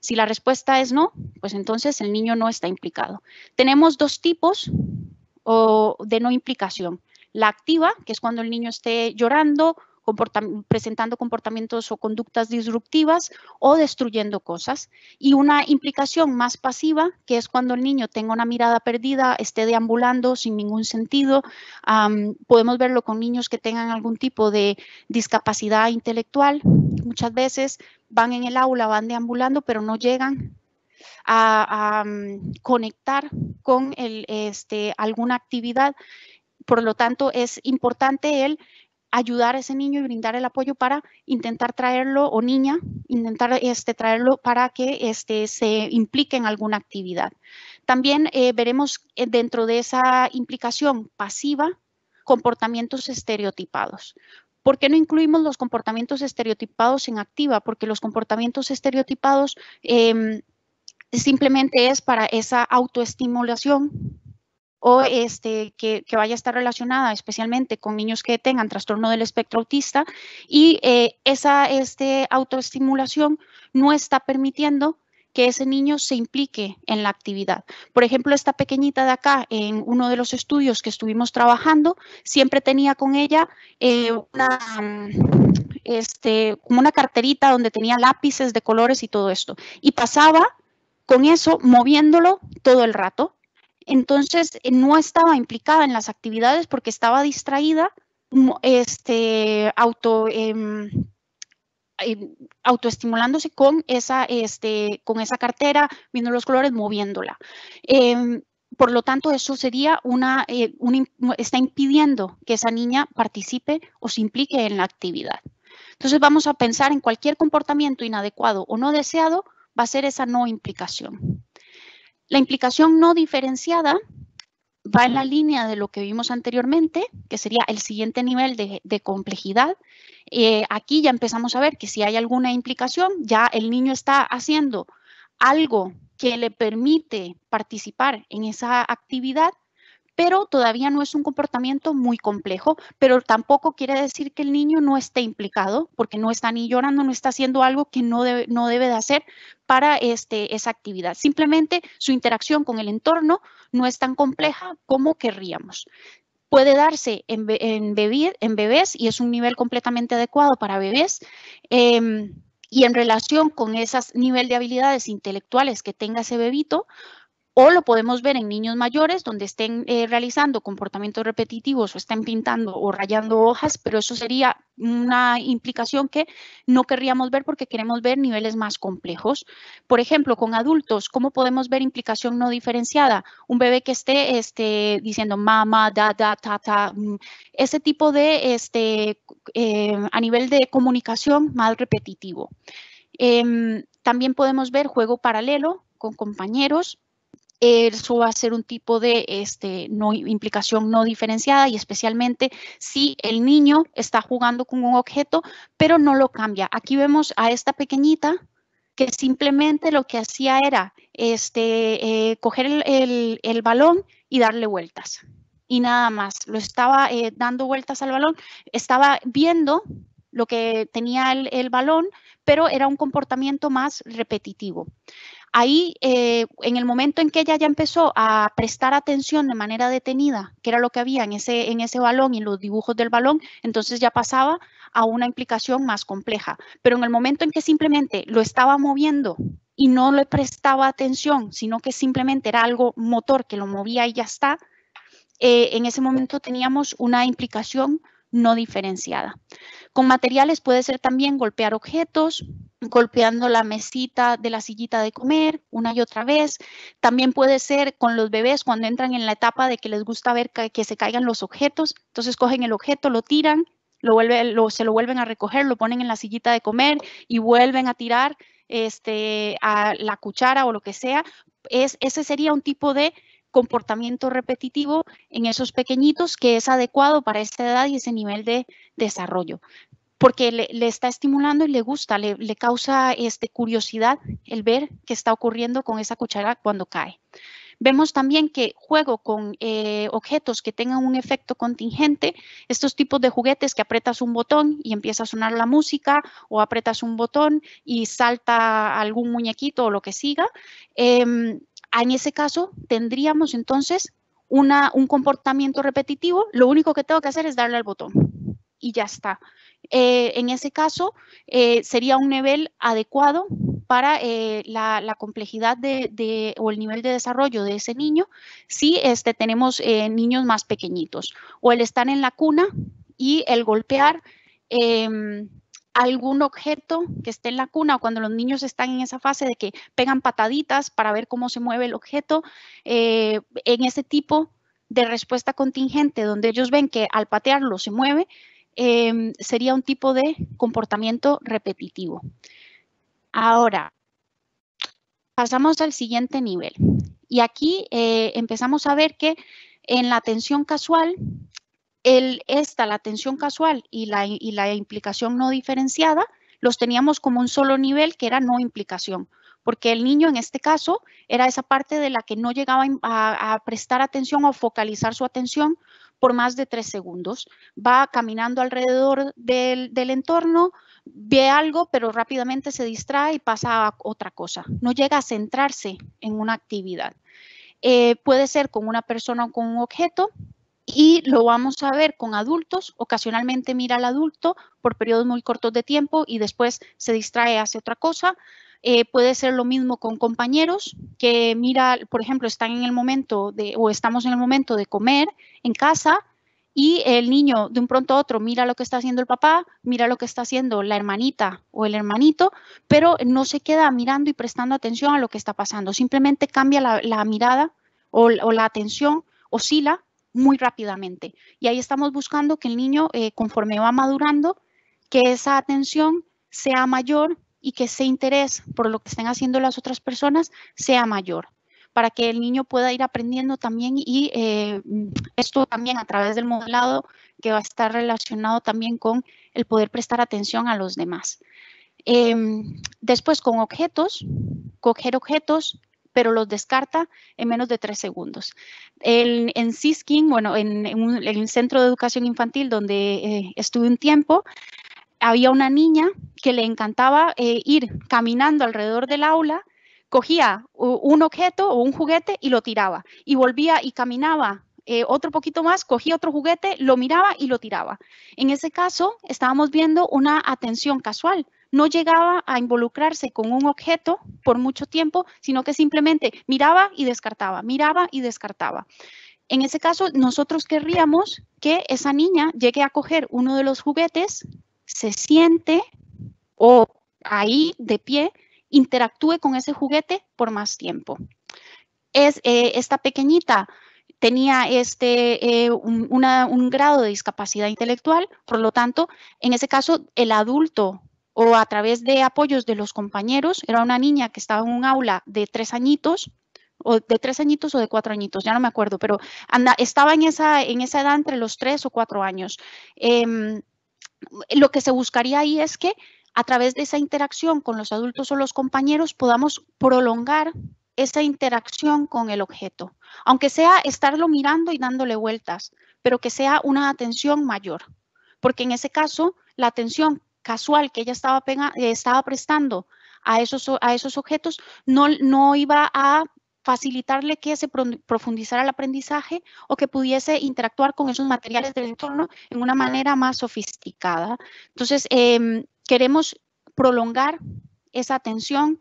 Si la respuesta es no, pues entonces el niño no está implicado. Tenemos dos tipos o de no implicación. La activa, que es cuando el niño esté llorando, presentando comportamientos o conductas disruptivas o destruyendo cosas. Y una implicación más pasiva, que es cuando el niño tenga una mirada perdida, esté deambulando sin ningún sentido. podemos verlo con niños que tengan algún tipo de discapacidad intelectual. Muchas veces van en el aula, van deambulando, pero no llegan a, mm, conectar con el, este, alguna actividad. Por lo tanto, es importante el ayudar a ese niño y brindar el apoyo para intentar traerlo o niña, intentar este, traerlo para que este, se implique en alguna actividad. También eh, veremos eh, dentro de esa implicación pasiva comportamientos estereotipados. ¿Por qué no incluimos los comportamientos estereotipados en activa? Porque los comportamientos estereotipados em, simplemente es para esa autoestimulación o ah. este, que, vaya a estar relacionada especialmente con niños que tengan trastorno del espectro autista y eh, esa este, autoestimulación no está permitiendo que ese niño se implique en la actividad. Por ejemplo, esta pequeñita de acá, en uno de los estudios que estuvimos trabajando, siempre tenía con ella eh, una, este, como una carterita donde tenía lápices de colores y todo esto. Y pasaba con eso moviéndolo todo el rato. Entonces eh, no estaba implicada en las actividades porque estaba distraída, mm, este, auto, em, eh, autoestimulándose con esa, este, con esa cartera, viendo los colores, moviéndola. Em, por lo tanto, eso sería una, eh, está impidiendo que esa niña participe o se implique en la actividad. Entonces vamos a pensar en cualquier comportamiento inadecuado o no deseado va a ser esa no implicación. La implicación no diferenciada va en la línea de lo que vimos anteriormente, que sería el siguiente nivel de, complejidad. Eh, aquí ya empezamos a ver que si hay alguna implicación, ya el niño está haciendo algo que le permite participar en esa actividad pero todavía no es un comportamiento muy complejo, pero tampoco quiere decir que el niño no esté implicado, porque no está ni llorando, no está haciendo algo que no debe, no debe de hacer para este, esa actividad. Simplemente su interacción con el entorno no es tan compleja como querríamos puede darse en, en, en, bebés y es un nivel completamente adecuado para bebés. Em, y en relación con ese nivel de habilidades intelectuales que tenga ese bebito, o lo podemos ver en niños mayores donde estén eh, realizando comportamientos repetitivos o estén pintando o rayando hojas, pero eso sería una implicación que no querríamos ver porque queremos ver niveles más complejos. Por ejemplo, con adultos, ¿cómo podemos ver implicación no diferenciada? Un bebé que esté este, diciendo mama, da, da, ta, ta, mm, ese tipo de, este, eh, a nivel de comunicación más repetitivo. Em, también podemos ver juego paralelo con compañeros, eso va a ser un tipo de este, no, implicación no diferenciada y especialmente si el niño está jugando con un objeto, pero no lo cambia. Aquí vemos a esta pequeñita que simplemente lo que hacía era este, eh, coger el, balón y darle vueltas. Y nada más, lo estaba eh, dando vueltas al balón, estaba viendo lo que tenía el balón, pero era un comportamiento más repetitivo. Ahí, eh, en el momento en que ella ya empezó a prestar atención de manera detenida, que era lo que había en ese, en ese balón y en los dibujos del balón, entonces ya pasaba a una implicación más compleja. Pero en el momento en que simplemente lo estaba moviendo y no le prestaba atención, sino que simplemente era algo motor que lo movía y ya está, eh, en ese momento teníamos una implicación no diferenciada. Con materiales puede ser también golpear objetos, golpeando la mesita de la sillita de comer una y otra vez. También puede ser con los bebés cuando entran en la etapa de que les gusta ver que, se caigan los objetos. Entonces cogen el objeto, lo tiran, lo lo, se lo vuelven a recoger, lo ponen en la sillita de comer y vuelven a tirar este, a la cuchara o lo que sea. Es, ese sería un tipo de comportamiento repetitivo en esos pequeñitos que es adecuado para esta edad y ese nivel de desarrollo porque le, está estimulando y le gusta, le, causa este, curiosidad el ver qué está ocurriendo con esa cuchara cuando cae. Vemos también que juego con eh, objetos que tengan un efecto contingente, estos tipos de juguetes que apretas un botón y empieza a sonar la música o apretas un botón y salta algún muñequito o lo que siga. Em, en ese caso, tendríamos entonces un comportamiento repetitivo. Lo único que tengo que hacer es darle al botón y ya está. Eh, en ese caso, eh, sería un nivel adecuado para eh, la, complejidad de, o el nivel de desarrollo de ese niño si este, tenemos niños más pequeñitos o el estar en la cuna y el golpear em, algún objeto que esté en la cuna o cuando los niños están en esa fase de que pegan pataditas para ver cómo se mueve el objeto, eh, en ese tipo de respuesta contingente donde ellos ven que al patearlo se mueve, em, sería un tipo de comportamiento repetitivo. Ahora, pasamos al siguiente nivel. Y aquí eh, empezamos a ver que en la atención casual el, esta, la atención casual y la, y la implicación no diferenciada, los teníamos como un solo nivel que era no implicación, porque el niño en este caso era esa parte de la que no llegaba a, prestar atención o focalizar su atención por más de tres segundos. Va caminando alrededor del, entorno, ve algo, pero rápidamente se distrae y pasa a otra cosa. No llega a centrarse en una actividad. Eh, puede ser con una persona o con un objeto, y lo vamos a ver con adultos. Ocasionalmente mira al adulto por periodos muy cortos de tiempo y después se distrae hacia otra cosa. Eh, puede ser lo mismo con compañeros que mira, por ejemplo, están en el momento de o estamos en el momento de comer en casa y el niño de un pronto a otro mira lo que está haciendo el papá, mira lo que está haciendo la hermanita o el hermanito, pero no se queda mirando y prestando atención a lo que está pasando. Simplemente cambia la, mirada o la atención, oscila muy rápidamente. Y ahí estamos buscando que el niño, eh, conforme va madurando, que esa atención sea mayor y que ese interés por lo que estén haciendo las otras personas sea mayor, para que el niño pueda ir aprendiendo también y eh, esto también a través del modelado que va a estar relacionado también con el poder prestar atención a los demás. Em, después con objetos, coger objetos, pero los descarta en menos de tres segundos. en Siskin, bueno, en, el centro de educación infantil donde eh, estuve un tiempo, había una niña que le encantaba eh, ir caminando alrededor del aula, cogía un objeto o un juguete y lo tiraba, y volvía y caminaba eh, otro poquito más, cogía otro juguete, lo miraba y lo tiraba. En ese caso, estábamos viendo una atención casual, no llegaba a involucrarse con un objeto por mucho tiempo, sino que simplemente miraba y descartaba, miraba y descartaba. En ese caso, nosotros querríamos que esa niña llegue a coger uno de los juguetes, se siente o ahí de pie, interactúe con ese juguete por más tiempo. Es, eh, esta pequeñita tenía este, eh, un, grado de discapacidad intelectual, por lo tanto, en ese caso, el adulto o a través de apoyos de los compañeros. Era una niña que estaba en un aula de tres añitos, o de tres añitos o de cuatro añitos, ya no me acuerdo, pero anda, estaba en esa, en esa edad entre los tres o cuatro años. Em, lo que se buscaría ahí es que a través de esa interacción con los adultos o los compañeros podamos prolongar esa interacción con el objeto, aunque sea estarlo mirando y dándole vueltas, pero que sea una atención mayor, porque en ese caso la atención casual que ella estaba, eh, estaba prestando a esos, a esos objetos no, no iba a facilitarle que se profundizara el aprendizaje o que pudiese interactuar con esos materiales del entorno en una manera más sofisticada. Entonces, em, queremos prolongar esa atención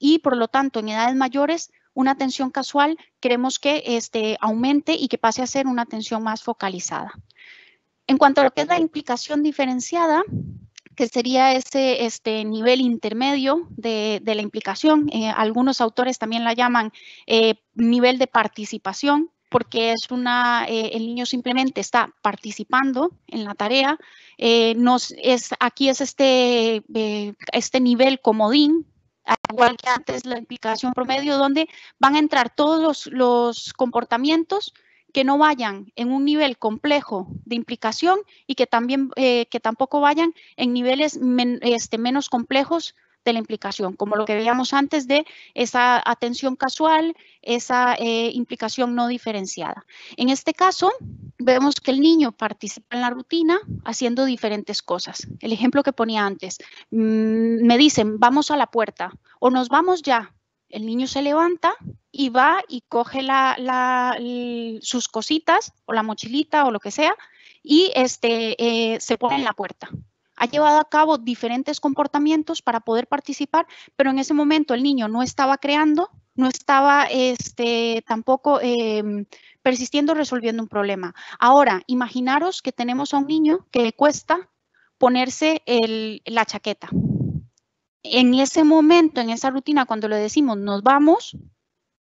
y, por lo tanto, en edades mayores, una atención casual queremos que este, aumente y que pase a ser una atención más focalizada. En cuanto a lo que es la implicación diferenciada, que sería ese este, nivel intermedio de, la implicación. Eh, algunos autores también la llaman eh, nivel de participación, porque es una, eh, el niño simplemente está participando en la tarea. nos, es, aquí es este, este nivel comodín, igual que antes la implicación promedio, donde van a entrar todos los, los comportamientos que no vayan en un nivel complejo de implicación y que, también, eh, que tampoco vayan en niveles este, menos complejos de la implicación, como lo que veíamos antes de esa atención casual, esa eh, implicación no diferenciada. En este caso, vemos que el niño participa en la rutina haciendo diferentes cosas. El ejemplo que ponía antes, mm, me dicen, vamos a la puerta o nos vamos ya, el niño se levanta y va y coge la, sus cositas o la mochilita o lo que sea y este, eh, se pone en la puerta. Ha llevado a cabo diferentes comportamientos para poder participar, pero en ese momento el niño no estaba creando, no estaba este, tampoco em, persistiendo resolviendo un problema. Ahora, imaginaros que tenemos a un niño que le cuesta ponerse la chaqueta, en ese momento, en esa rutina, cuando le decimos nos vamos,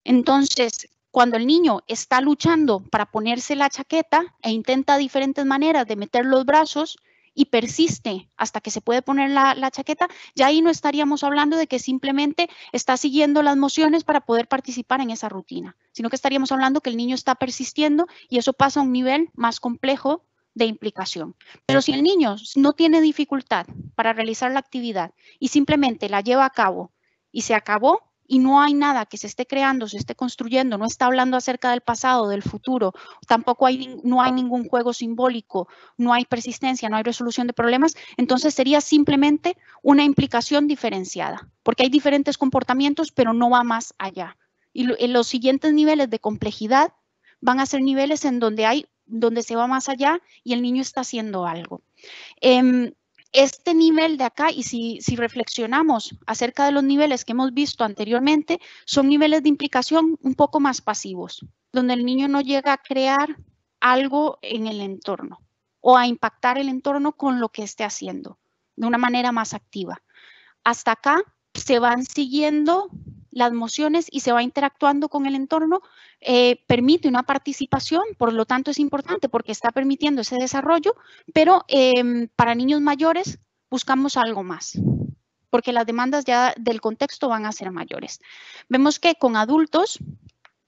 entonces cuando el niño está luchando para ponerse la chaqueta e intenta diferentes maneras de meter los brazos y persiste hasta que se puede poner la, chaqueta, ya ahí no estaríamos hablando de que simplemente está siguiendo las mociones para poder participar en esa rutina, sino que estaríamos hablando que el niño está persistiendo y eso pasa a un nivel más complejo de implicación. Pero si el niño no tiene dificultad para realizar la actividad y simplemente la lleva a cabo y se acabó y no hay nada que se esté creando, se esté construyendo, no está hablando acerca del pasado, del futuro, tampoco hay, no hay ningún juego simbólico, no hay persistencia, no hay resolución de problemas, entonces sería simplemente una implicación diferenciada, porque hay diferentes comportamientos, pero no va más allá. Y los siguientes niveles de complejidad van a ser niveles en donde hay donde se va más allá y el niño está haciendo algo. Eh, este nivel de acá, y si, si, reflexionamos acerca de los niveles que hemos visto anteriormente, son niveles de implicación un poco más pasivos, donde el niño no llega a crear algo en el entorno o a impactar el entorno con lo que esté haciendo de una manera más activa. Hasta acá se van siguiendo las mociones y se va interactuando con el entorno, eh, permite una participación, por lo tanto es importante porque está permitiendo ese desarrollo, pero em, para niños mayores buscamos algo más porque las demandas ya del contexto van a ser mayores. Vemos que con adultos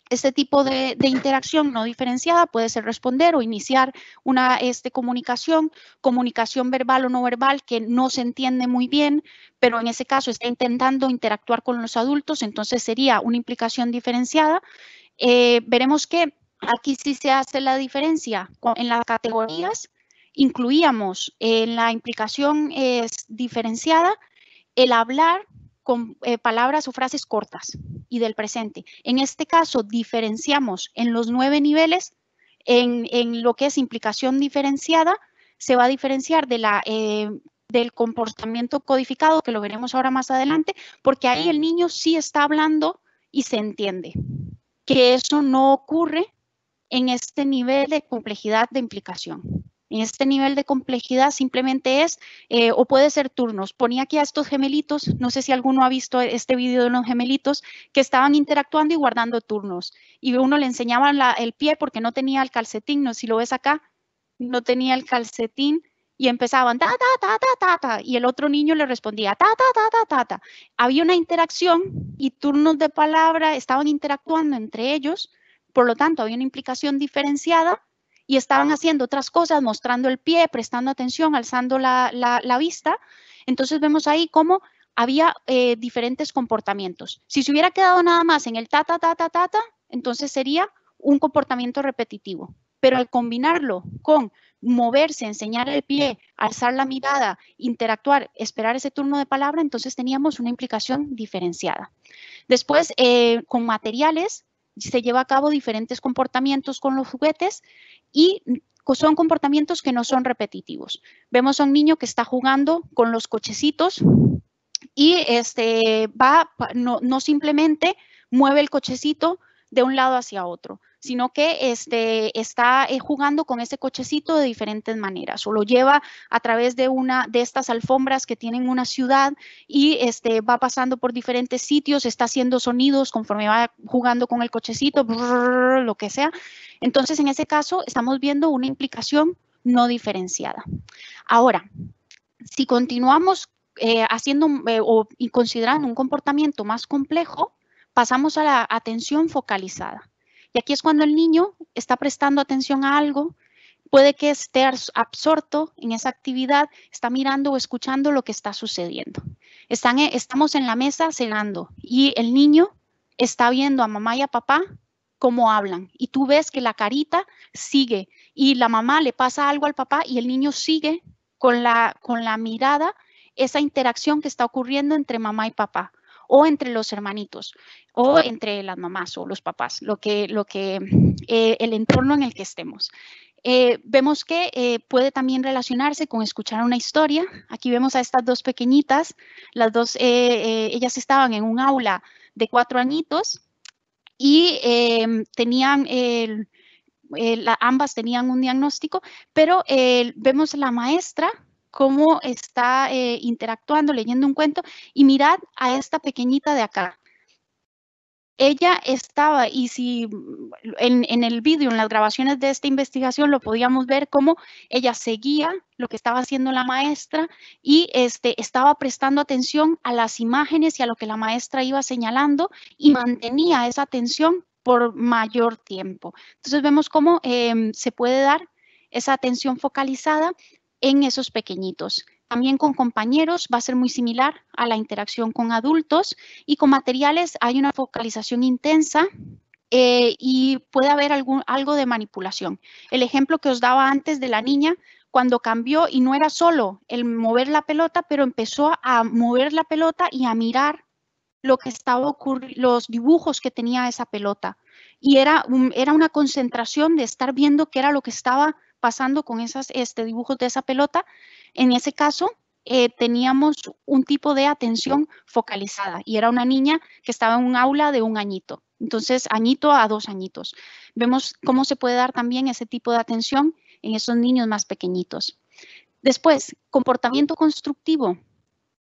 este tipo de, interacción no diferenciada puede ser responder o iniciar una este, comunicación, comunicación verbal o no verbal que no se entiende muy bien, pero en ese caso está intentando interactuar con los adultos, entonces sería una implicación diferenciada. Eh, veremos que aquí sí se hace la diferencia en las categorías. Incluíamos en eh, la implicación es diferenciada el hablar con eh, palabras o frases cortas y del presente. En este caso, diferenciamos en los nueve niveles, en, lo que es implicación diferenciada, se va a diferenciar de la, eh, del comportamiento codificado, que lo veremos ahora más adelante, porque ahí el niño sí está hablando y se entiende. Que eso no ocurre en este nivel de complejidad de implicación. En este nivel de complejidad simplemente es, eh, o puede ser turnos. Ponía aquí a estos gemelitos, no sé si alguno ha visto este vídeo de los gemelitos, que estaban interactuando y guardando turnos. Y uno le enseñaba el pie porque no tenía el calcetín, no si lo ves acá, no tenía el calcetín y empezaban ta, ta, ta, ta, ta, y el otro niño le respondía ta, ta, ta, ta, ta, ta. Había una interacción y turnos de palabra estaban interactuando entre ellos, por lo tanto había una implicación diferenciada y estaban haciendo otras cosas, mostrando el pie, prestando atención, alzando la, vista. Entonces vemos ahí cómo había eh, diferentes comportamientos. Si se hubiera quedado nada más en el ta, ta, ta, ta, ta, entonces sería un comportamiento repetitivo. Pero al combinarlo con moverse, enseñar el pie, alzar la mirada, interactuar, esperar ese turno de palabra, entonces teníamos una implicación diferenciada. Después, eh, con materiales, se lleva a cabo diferentes comportamientos con los juguetes y son comportamientos que no son repetitivos. Vemos a un niño que está jugando con los cochecitos y este va no, no simplemente mueve el cochecito de un lado hacia otro, sino que este, está eh, jugando con ese cochecito de diferentes maneras o lo lleva a través de una de estas alfombras que tienen una ciudad y este, va pasando por diferentes sitios, está haciendo sonidos conforme va jugando con el cochecito, lo que sea. Entonces, en ese caso, estamos viendo una implicación no diferenciada. Ahora, si continuamos eh, haciendo eh, o, considerando un comportamiento más complejo, pasamos a la atención focalizada. Y aquí es cuando el niño está prestando atención a algo, puede que esté absorto en esa actividad, está mirando o escuchando lo que está sucediendo. Están, e, estamos en la mesa cenando y el niño está viendo a mamá y a papá cómo hablan y tú ves que la carita sigue y la mamá le pasa algo al papá y el niño sigue con la, con la mirada esa interacción que está ocurriendo entre mamá y papá o entre los hermanitos o entre las mamás o los papás, lo que, lo que eh, el entorno en el que estemos. Eh, vemos que eh, puede también relacionarse con escuchar una historia. Aquí vemos a estas dos pequeñitas, las dos, ellas estaban en un aula de cuatro añitos y em, tenían el, la, ambas tenían un diagnóstico, pero eh, vemos la maestra cómo está eh, interactuando, leyendo un cuento, y mirad a esta pequeñita de acá. Ella estaba, y si mm, en, el vídeo, en las grabaciones de esta investigación, lo podíamos ver cómo ella seguía lo que estaba haciendo la maestra y este, estaba prestando atención a las imágenes y a lo que la maestra iba señalando y mantenía esa atención por mayor tiempo. Entonces vemos cómo em, se puede dar esa atención focalizada en esos pequeñitos. También con compañeros va a ser muy similar a la interacción con adultos y con materiales hay una focalización intensa eh, y puede haber algún, algo de manipulación. El ejemplo que os daba antes de la niña, cuando cambió y no era solo el mover la pelota, pero empezó a mover la pelota y a mirar lo que estaba ocurriendo, los dibujos que tenía esa pelota. Y era, era una concentración de estar viendo qué era lo que estaba pasando con esas este, dibujos de esa pelota. En ese caso, eh, teníamos un tipo de atención focalizada y era una niña que estaba en un aula de un añito. Entonces, añito a dos añitos. Vemos cómo se puede dar también ese tipo de atención en esos niños más pequeñitos. Después, comportamiento constructivo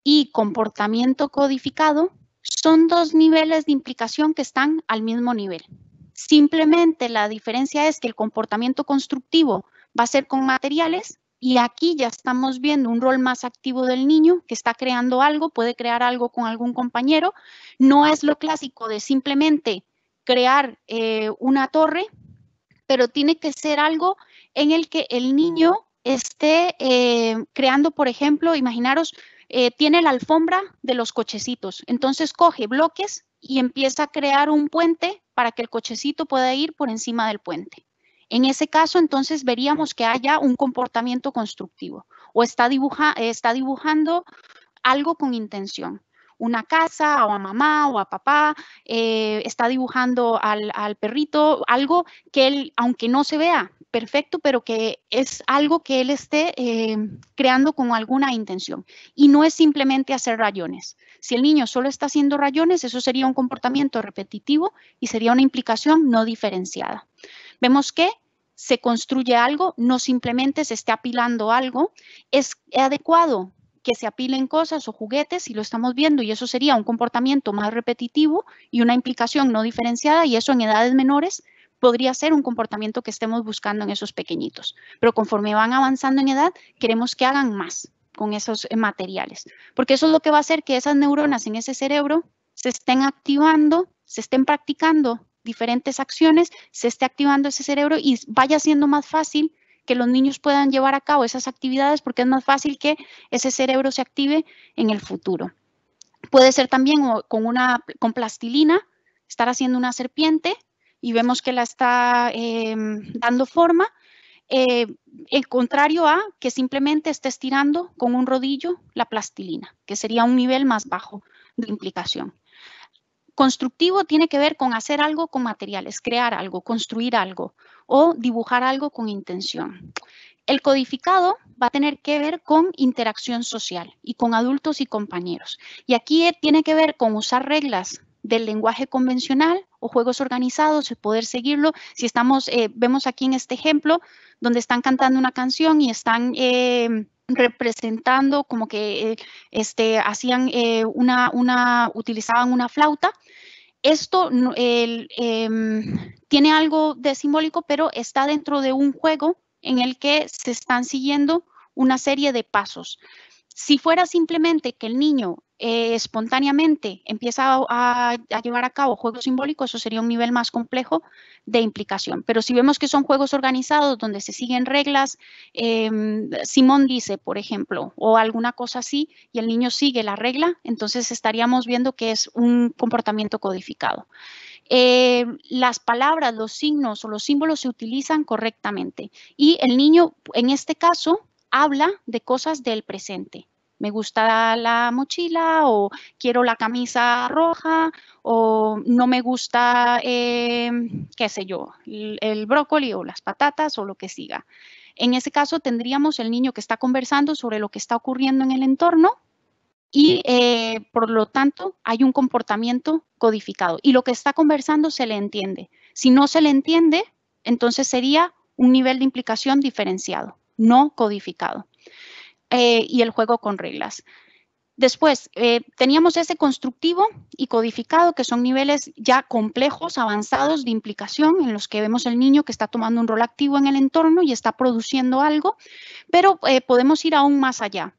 y comportamiento codificado son dos niveles de implicación que están al mismo nivel. Simplemente la diferencia es que el comportamiento constructivo va a ser con materiales y aquí ya estamos viendo un rol más activo del niño que está creando algo, puede crear algo con algún compañero. No es lo clásico de simplemente crear eh, una torre, pero tiene que ser algo en el que el niño esté eh, creando, por ejemplo, imaginaros, eh, tiene la alfombra de los cochecitos. Entonces coge bloques y empieza a crear un puente para que el cochecito pueda ir por encima del puente. En ese caso, entonces veríamos que haya un comportamiento constructivo o está, dibuja, está dibujando algo con intención una casa o a mamá o a papá, eh, está dibujando al, perrito, algo que él, aunque no se vea perfecto, pero que es algo que él esté eh, creando con alguna intención. Y no es simplemente hacer rayones. Si el niño solo está haciendo rayones, eso sería un comportamiento repetitivo y sería una implicación no diferenciada. Vemos que se construye algo, no simplemente se esté apilando algo, es adecuado que se apilen cosas o juguetes y lo estamos viendo y eso sería un comportamiento más repetitivo y una implicación no diferenciada y eso en edades menores podría ser un comportamiento que estemos buscando en esos pequeñitos. Pero conforme van avanzando en edad, queremos que hagan más con esos eh, materiales, porque eso es lo que va a hacer que esas neuronas en ese cerebro se estén activando, se estén practicando diferentes acciones, se esté activando ese cerebro y vaya siendo más fácil que los niños puedan llevar a cabo esas actividades porque es más fácil que ese cerebro se active en el futuro. Puede ser también con, una, con plastilina, estar haciendo una serpiente y vemos que la está em, dando forma, eh, el contrario a que simplemente esté estirando con un rodillo la plastilina, que sería un nivel más bajo de implicación. Constructivo tiene que ver con hacer algo con materiales, crear algo, construir algo o dibujar algo con intención. El codificado va a tener que ver con interacción social y con adultos y compañeros. Y aquí tiene que ver con usar reglas del lenguaje convencional o juegos organizados, y poder seguirlo. Si estamos, eh, vemos aquí en este ejemplo, donde están cantando una canción y están eh, representando como que eh, este, hacían eh, una, una, utilizaban una flauta. Esto el, em, tiene algo de simbólico, pero está dentro de un juego en el que se están siguiendo una serie de pasos. Si fuera simplemente que el niño eh, espontáneamente empieza a, llevar a cabo juegos simbólicos, eso sería un nivel más complejo de implicación. Pero si vemos que son juegos organizados donde se siguen reglas, em, Simón dice, por ejemplo, o alguna cosa así, y el niño sigue la regla, entonces estaríamos viendo que es un comportamiento codificado. Em, las palabras, los signos o los símbolos se utilizan correctamente y el niño, en este caso, habla de cosas del presente. Me gusta la mochila o quiero la camisa roja o no me gusta, em, qué sé yo, el, brócoli o las patatas o lo que siga. En ese caso tendríamos el niño que está conversando sobre lo que está ocurriendo en el entorno y eh, por lo tanto hay un comportamiento codificado y lo que está conversando se le entiende. Si no se le entiende, entonces sería un nivel de implicación diferenciado no codificado eh, y el juego con reglas. Después, eh, teníamos ese constructivo y codificado, que son niveles ya complejos, avanzados de implicación, en los que vemos el niño que está tomando un rol activo en el entorno y está produciendo algo, pero eh, podemos ir aún más allá.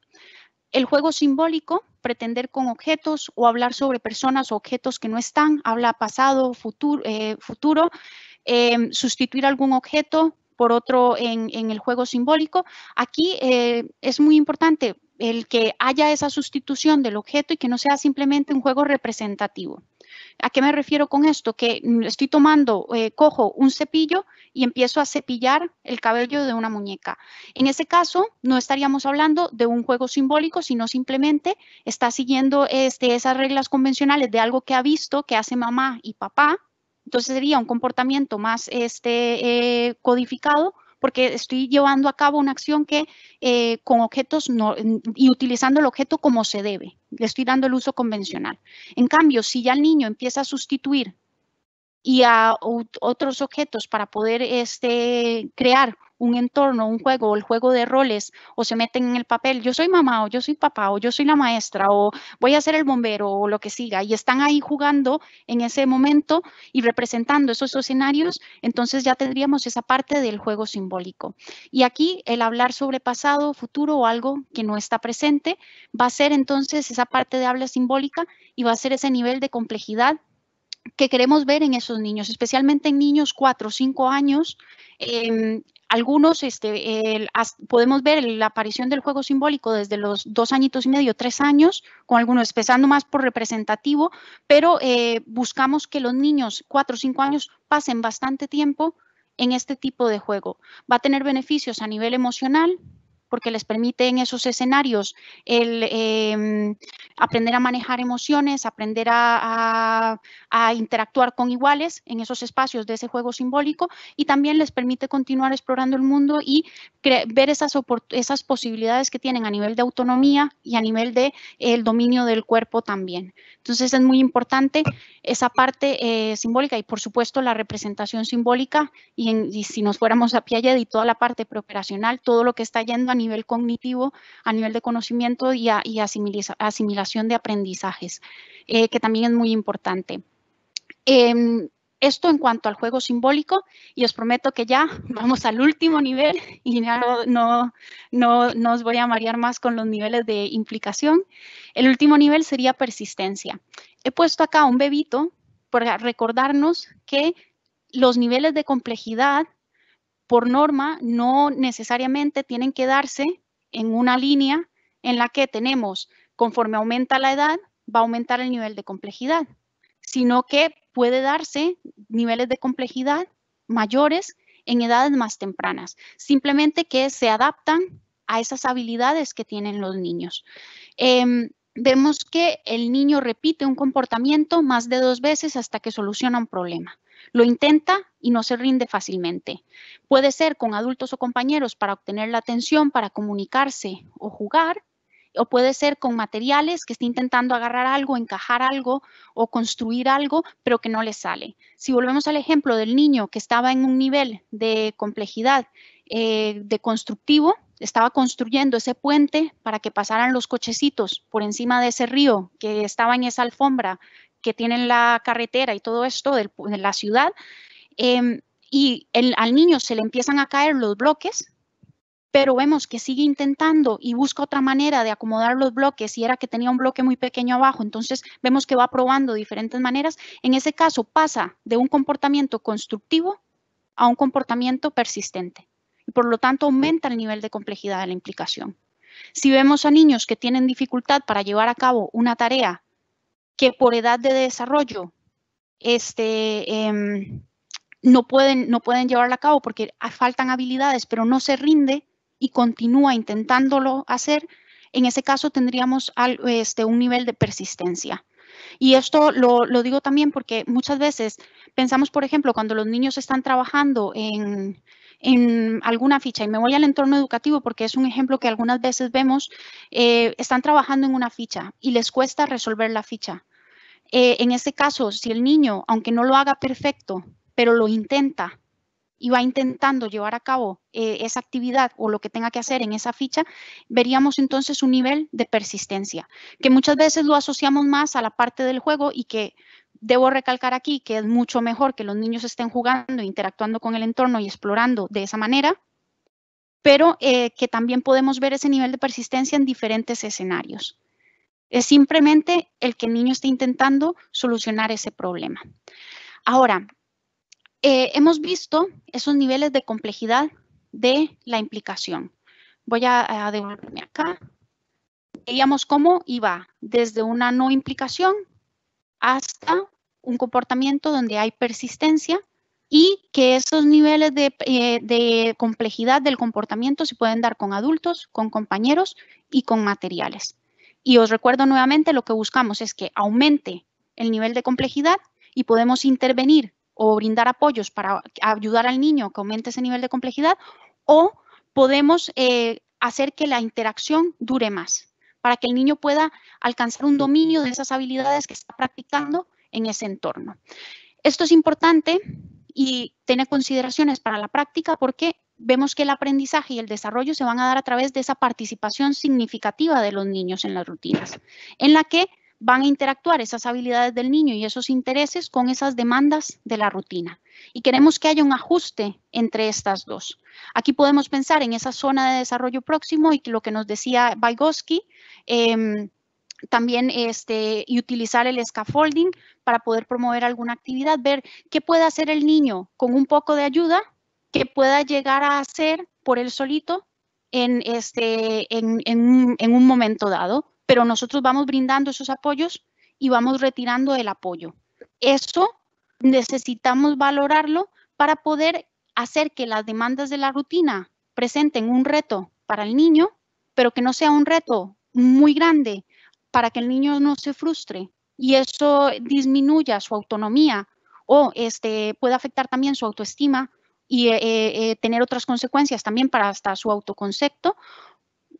El juego simbólico, pretender con objetos o hablar sobre personas o objetos que no están, habla pasado, futuro, futuro sustituir algún objeto por otro en, el juego simbólico. Aquí eh, es muy importante el que haya esa sustitución del objeto y que no sea simplemente un juego representativo. ¿A qué me refiero con esto? Que mm, estoy tomando, eh, cojo un cepillo y empiezo a cepillar el cabello de una muñeca. En ese caso, no estaríamos hablando de un juego simbólico, sino simplemente está siguiendo este, esas reglas convencionales de algo que ha visto que hace mamá y papá entonces sería un comportamiento más este, eh, codificado porque estoy llevando a cabo una acción que eh, con objetos no, y utilizando el objeto como se debe. Le estoy dando el uso convencional. En cambio, si ya el niño empieza a sustituir y a otros objetos para poder este, crear un entorno, un juego, el juego de roles, o se meten en el papel, yo soy mamá, o yo soy papá, o yo soy la maestra, o voy a ser el bombero, o lo que siga, y están ahí jugando en ese momento y representando esos escenarios, entonces ya tendríamos esa parte del juego simbólico. Y aquí el hablar sobre pasado, futuro o algo que no está presente, va a ser entonces esa parte de habla simbólica y va a ser ese nivel de complejidad que queremos ver en esos niños, especialmente en niños 4 o 5 años, em, algunos este, podemos ver la aparición del juego simbólico desde los dos añitos y medio, tres años, con algunos empezando más por representativo, pero eh, buscamos que los niños, cuatro o cinco años, pasen bastante tiempo en este tipo de juego. Va a tener beneficios a nivel emocional, porque les permite en esos escenarios el em, aprender a manejar emociones, aprender a, interactuar con iguales en esos espacios de ese juego simbólico y también les permite continuar explorando el mundo y ver esas, esas posibilidades que tienen a nivel de autonomía y a nivel de el dominio del cuerpo también. Entonces es muy importante esa parte eh, simbólica y por supuesto la representación simbólica y, si nos fuéramos a Piaget y toda la parte preoperacional, todo lo que está yendo a nivel cognitivo, a nivel de conocimiento y, asimilación de aprendizajes, eh, que también es muy importante. Em, esto en cuanto al juego simbólico y os prometo que ya vamos al último nivel y no, no, no, os voy a marear más con los niveles de implicación. El último nivel sería persistencia. He puesto acá un bebito para recordarnos que los niveles de complejidad por norma no necesariamente tienen que darse en una línea en la que tenemos, conforme aumenta la edad, va a aumentar el nivel de complejidad, sino que puede darse niveles de complejidad mayores en edades más tempranas, simplemente que se adaptan a esas habilidades que tienen los niños. Em, vemos que el niño repite un comportamiento más de dos veces hasta que soluciona un problema. Lo intenta y no se rinde fácilmente. Puede ser con adultos o compañeros para obtener la atención, para comunicarse o jugar, o puede ser con materiales que esté intentando agarrar algo, encajar algo o construir algo, pero que no le sale. Si volvemos al ejemplo del niño que estaba en un nivel de complejidad, eh, de constructivo, estaba construyendo ese puente para que pasaran los cochecitos por encima de ese río que estaba en esa alfombra que tienen la carretera y todo esto de la ciudad, em, y al niño se le empiezan a caer los bloques, pero vemos que sigue intentando y busca otra manera de acomodar los bloques y era que tenía un bloque muy pequeño abajo, entonces vemos que va probando diferentes maneras. En ese caso pasa de un comportamiento constructivo a un comportamiento persistente y por lo tanto aumenta el nivel de complejidad de la implicación. Si vemos a niños que tienen dificultad para llevar a cabo una tarea que por edad de desarrollo este, em, no, pueden, no pueden llevarla a cabo porque faltan habilidades, pero no se rinde y continúa intentándolo hacer, en ese caso tendríamos este, un nivel de persistencia. Y esto lo, digo también porque muchas veces pensamos, por ejemplo, cuando los niños están trabajando en, en alguna ficha, y me voy al entorno educativo porque es un ejemplo que algunas veces vemos, eh, están trabajando en una ficha y les cuesta resolver la ficha. Eh, en ese caso, si el niño, aunque no lo haga perfecto, pero lo intenta y va intentando llevar a cabo eh, esa actividad o lo que tenga que hacer en esa ficha, veríamos entonces un nivel de persistencia, que muchas veces lo asociamos más a la parte del juego y que Debo recalcar aquí que es mucho mejor que los niños estén jugando, interactuando con el entorno y explorando de esa manera, pero eh, que también podemos ver ese nivel de persistencia en diferentes escenarios. Es simplemente el que el niño esté intentando solucionar ese problema. Ahora, eh, hemos visto esos niveles de complejidad de la implicación. Voy a, a devolverme acá. Veíamos cómo iba desde una no implicación hasta un comportamiento donde hay persistencia y que esos niveles eh, de, complejidad del comportamiento se pueden dar con adultos, con compañeros y con materiales. Y os recuerdo nuevamente, lo que buscamos es que aumente el nivel de complejidad y podemos intervenir o brindar apoyos para ayudar al niño que aumente ese nivel de complejidad o podemos eh, hacer que la interacción dure más para que el niño pueda alcanzar un dominio de esas habilidades que está practicando en ese entorno. Esto es importante y tiene consideraciones para la práctica porque vemos que el aprendizaje y el desarrollo se van a dar a través de esa participación significativa de los niños en las rutinas, en la que van a interactuar esas habilidades del niño y esos intereses con esas demandas de la rutina. Y queremos que haya un ajuste entre estas dos. Aquí podemos pensar en esa zona de desarrollo próximo y lo que nos decía Vygotsky, em, también este, y utilizar el scaffolding para poder promover alguna actividad, ver qué puede hacer el niño con un poco de ayuda qué pueda llegar a hacer por él solito en, este, en, en un momento dado, pero nosotros vamos brindando esos apoyos y vamos retirando el apoyo. Eso necesitamos valorarlo para poder hacer que las demandas de la rutina presenten un reto para el niño, pero que no sea un reto muy grande, para que el niño no se frustre y eso disminuya su autonomía o este, puede afectar también su autoestima y eh, eh, tener otras consecuencias también para hasta su autoconcepto,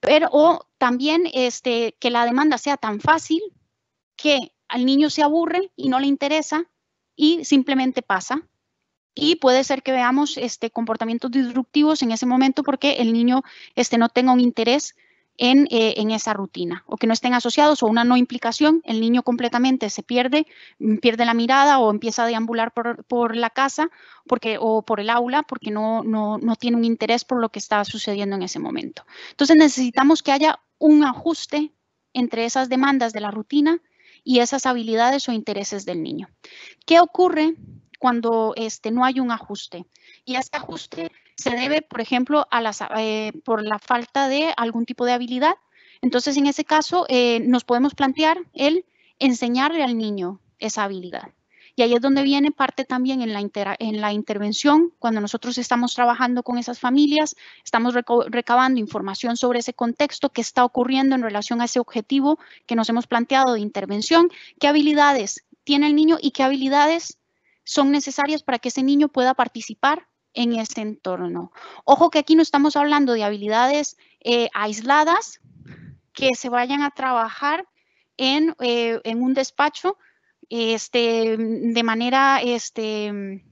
pero o también este, que la demanda sea tan fácil que al niño se aburre y no le interesa y simplemente pasa. Y puede ser que veamos este, comportamientos disruptivos en ese momento porque el niño este, no tenga un interés eh, en, esa rutina o que no estén asociados o una no implicación. El niño completamente se pierde, mm, pierde la mirada o empieza a deambular por, la casa porque, o por el aula porque no, no, tiene un interés por lo que está sucediendo en ese momento. Entonces necesitamos que haya un ajuste entre esas demandas de la rutina y esas habilidades o intereses del niño. ¿Qué ocurre cuando este, no hay un ajuste? Y ese ajuste se debe, por ejemplo, eh, por la falta de algún tipo de habilidad. Entonces, en ese caso, eh, nos podemos plantear el enseñarle al niño esa habilidad. Y ahí es donde viene parte también en la, en la intervención, cuando nosotros estamos trabajando con esas familias, estamos recabando información sobre ese contexto que está ocurriendo en relación a ese objetivo que nos hemos planteado de intervención, qué habilidades tiene el niño y qué habilidades son necesarias para que ese niño pueda participar en ese entorno. Ojo que aquí no estamos hablando de habilidades eh, aisladas que se vayan a trabajar eh, en, un despacho este, de manera este,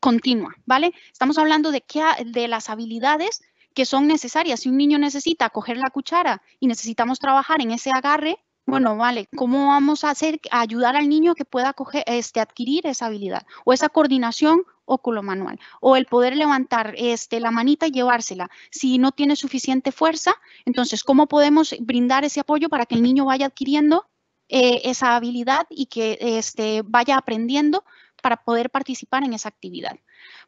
continua, ¿vale? Estamos hablando de, que, de las habilidades que son necesarias. Si un niño necesita coger la cuchara y necesitamos trabajar en ese agarre, bueno, vale, ¿cómo vamos a hacer ayudar al niño que pueda coger, este, adquirir esa habilidad o esa coordinación manual O el poder levantar este, la manita y llevársela. Si no tiene suficiente fuerza, entonces, ¿cómo podemos brindar ese apoyo para que el niño vaya adquiriendo eh, esa habilidad y que este, vaya aprendiendo para poder participar en esa actividad?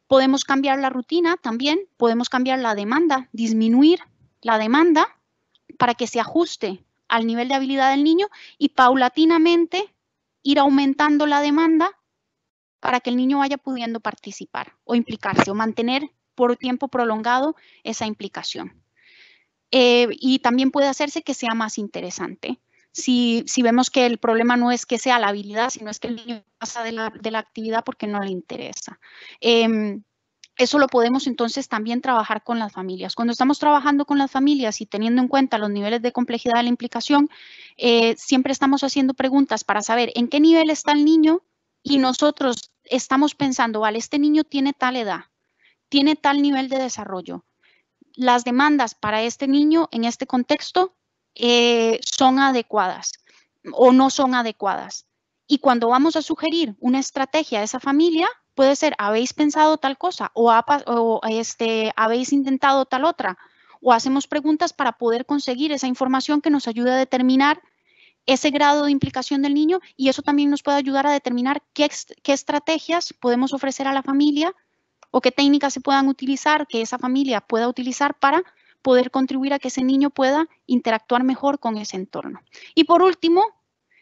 Podemos cambiar la rutina también, podemos cambiar la demanda, disminuir la demanda para que se ajuste al nivel de habilidad del niño y paulatinamente ir aumentando la demanda para que el niño vaya pudiendo participar o implicarse o mantener por tiempo prolongado esa implicación. Eh, y también puede hacerse que sea más interesante. Si, vemos que el problema no es que sea la habilidad, sino es que el niño pasa de la, actividad porque no le interesa. Em, eso lo podemos entonces también trabajar con las familias. Cuando estamos trabajando con las familias y teniendo en cuenta los niveles de complejidad de la implicación, eh, siempre estamos haciendo preguntas para saber en qué nivel está el niño y nosotros estamos pensando, vale, este niño tiene tal edad, tiene tal nivel de desarrollo, las demandas para este niño en este contexto eh, son adecuadas o no son adecuadas. Y cuando vamos a sugerir una estrategia a esa familia, puede ser, habéis pensado tal cosa o, este, habéis intentado tal otra, o hacemos preguntas para poder conseguir esa información que nos ayude a determinar ese grado de implicación del niño y eso también nos puede ayudar a determinar qué, estrategias podemos ofrecer a la familia o qué técnicas se puedan utilizar, que esa familia pueda utilizar para poder contribuir a que ese niño pueda interactuar mejor con ese entorno. Y por último,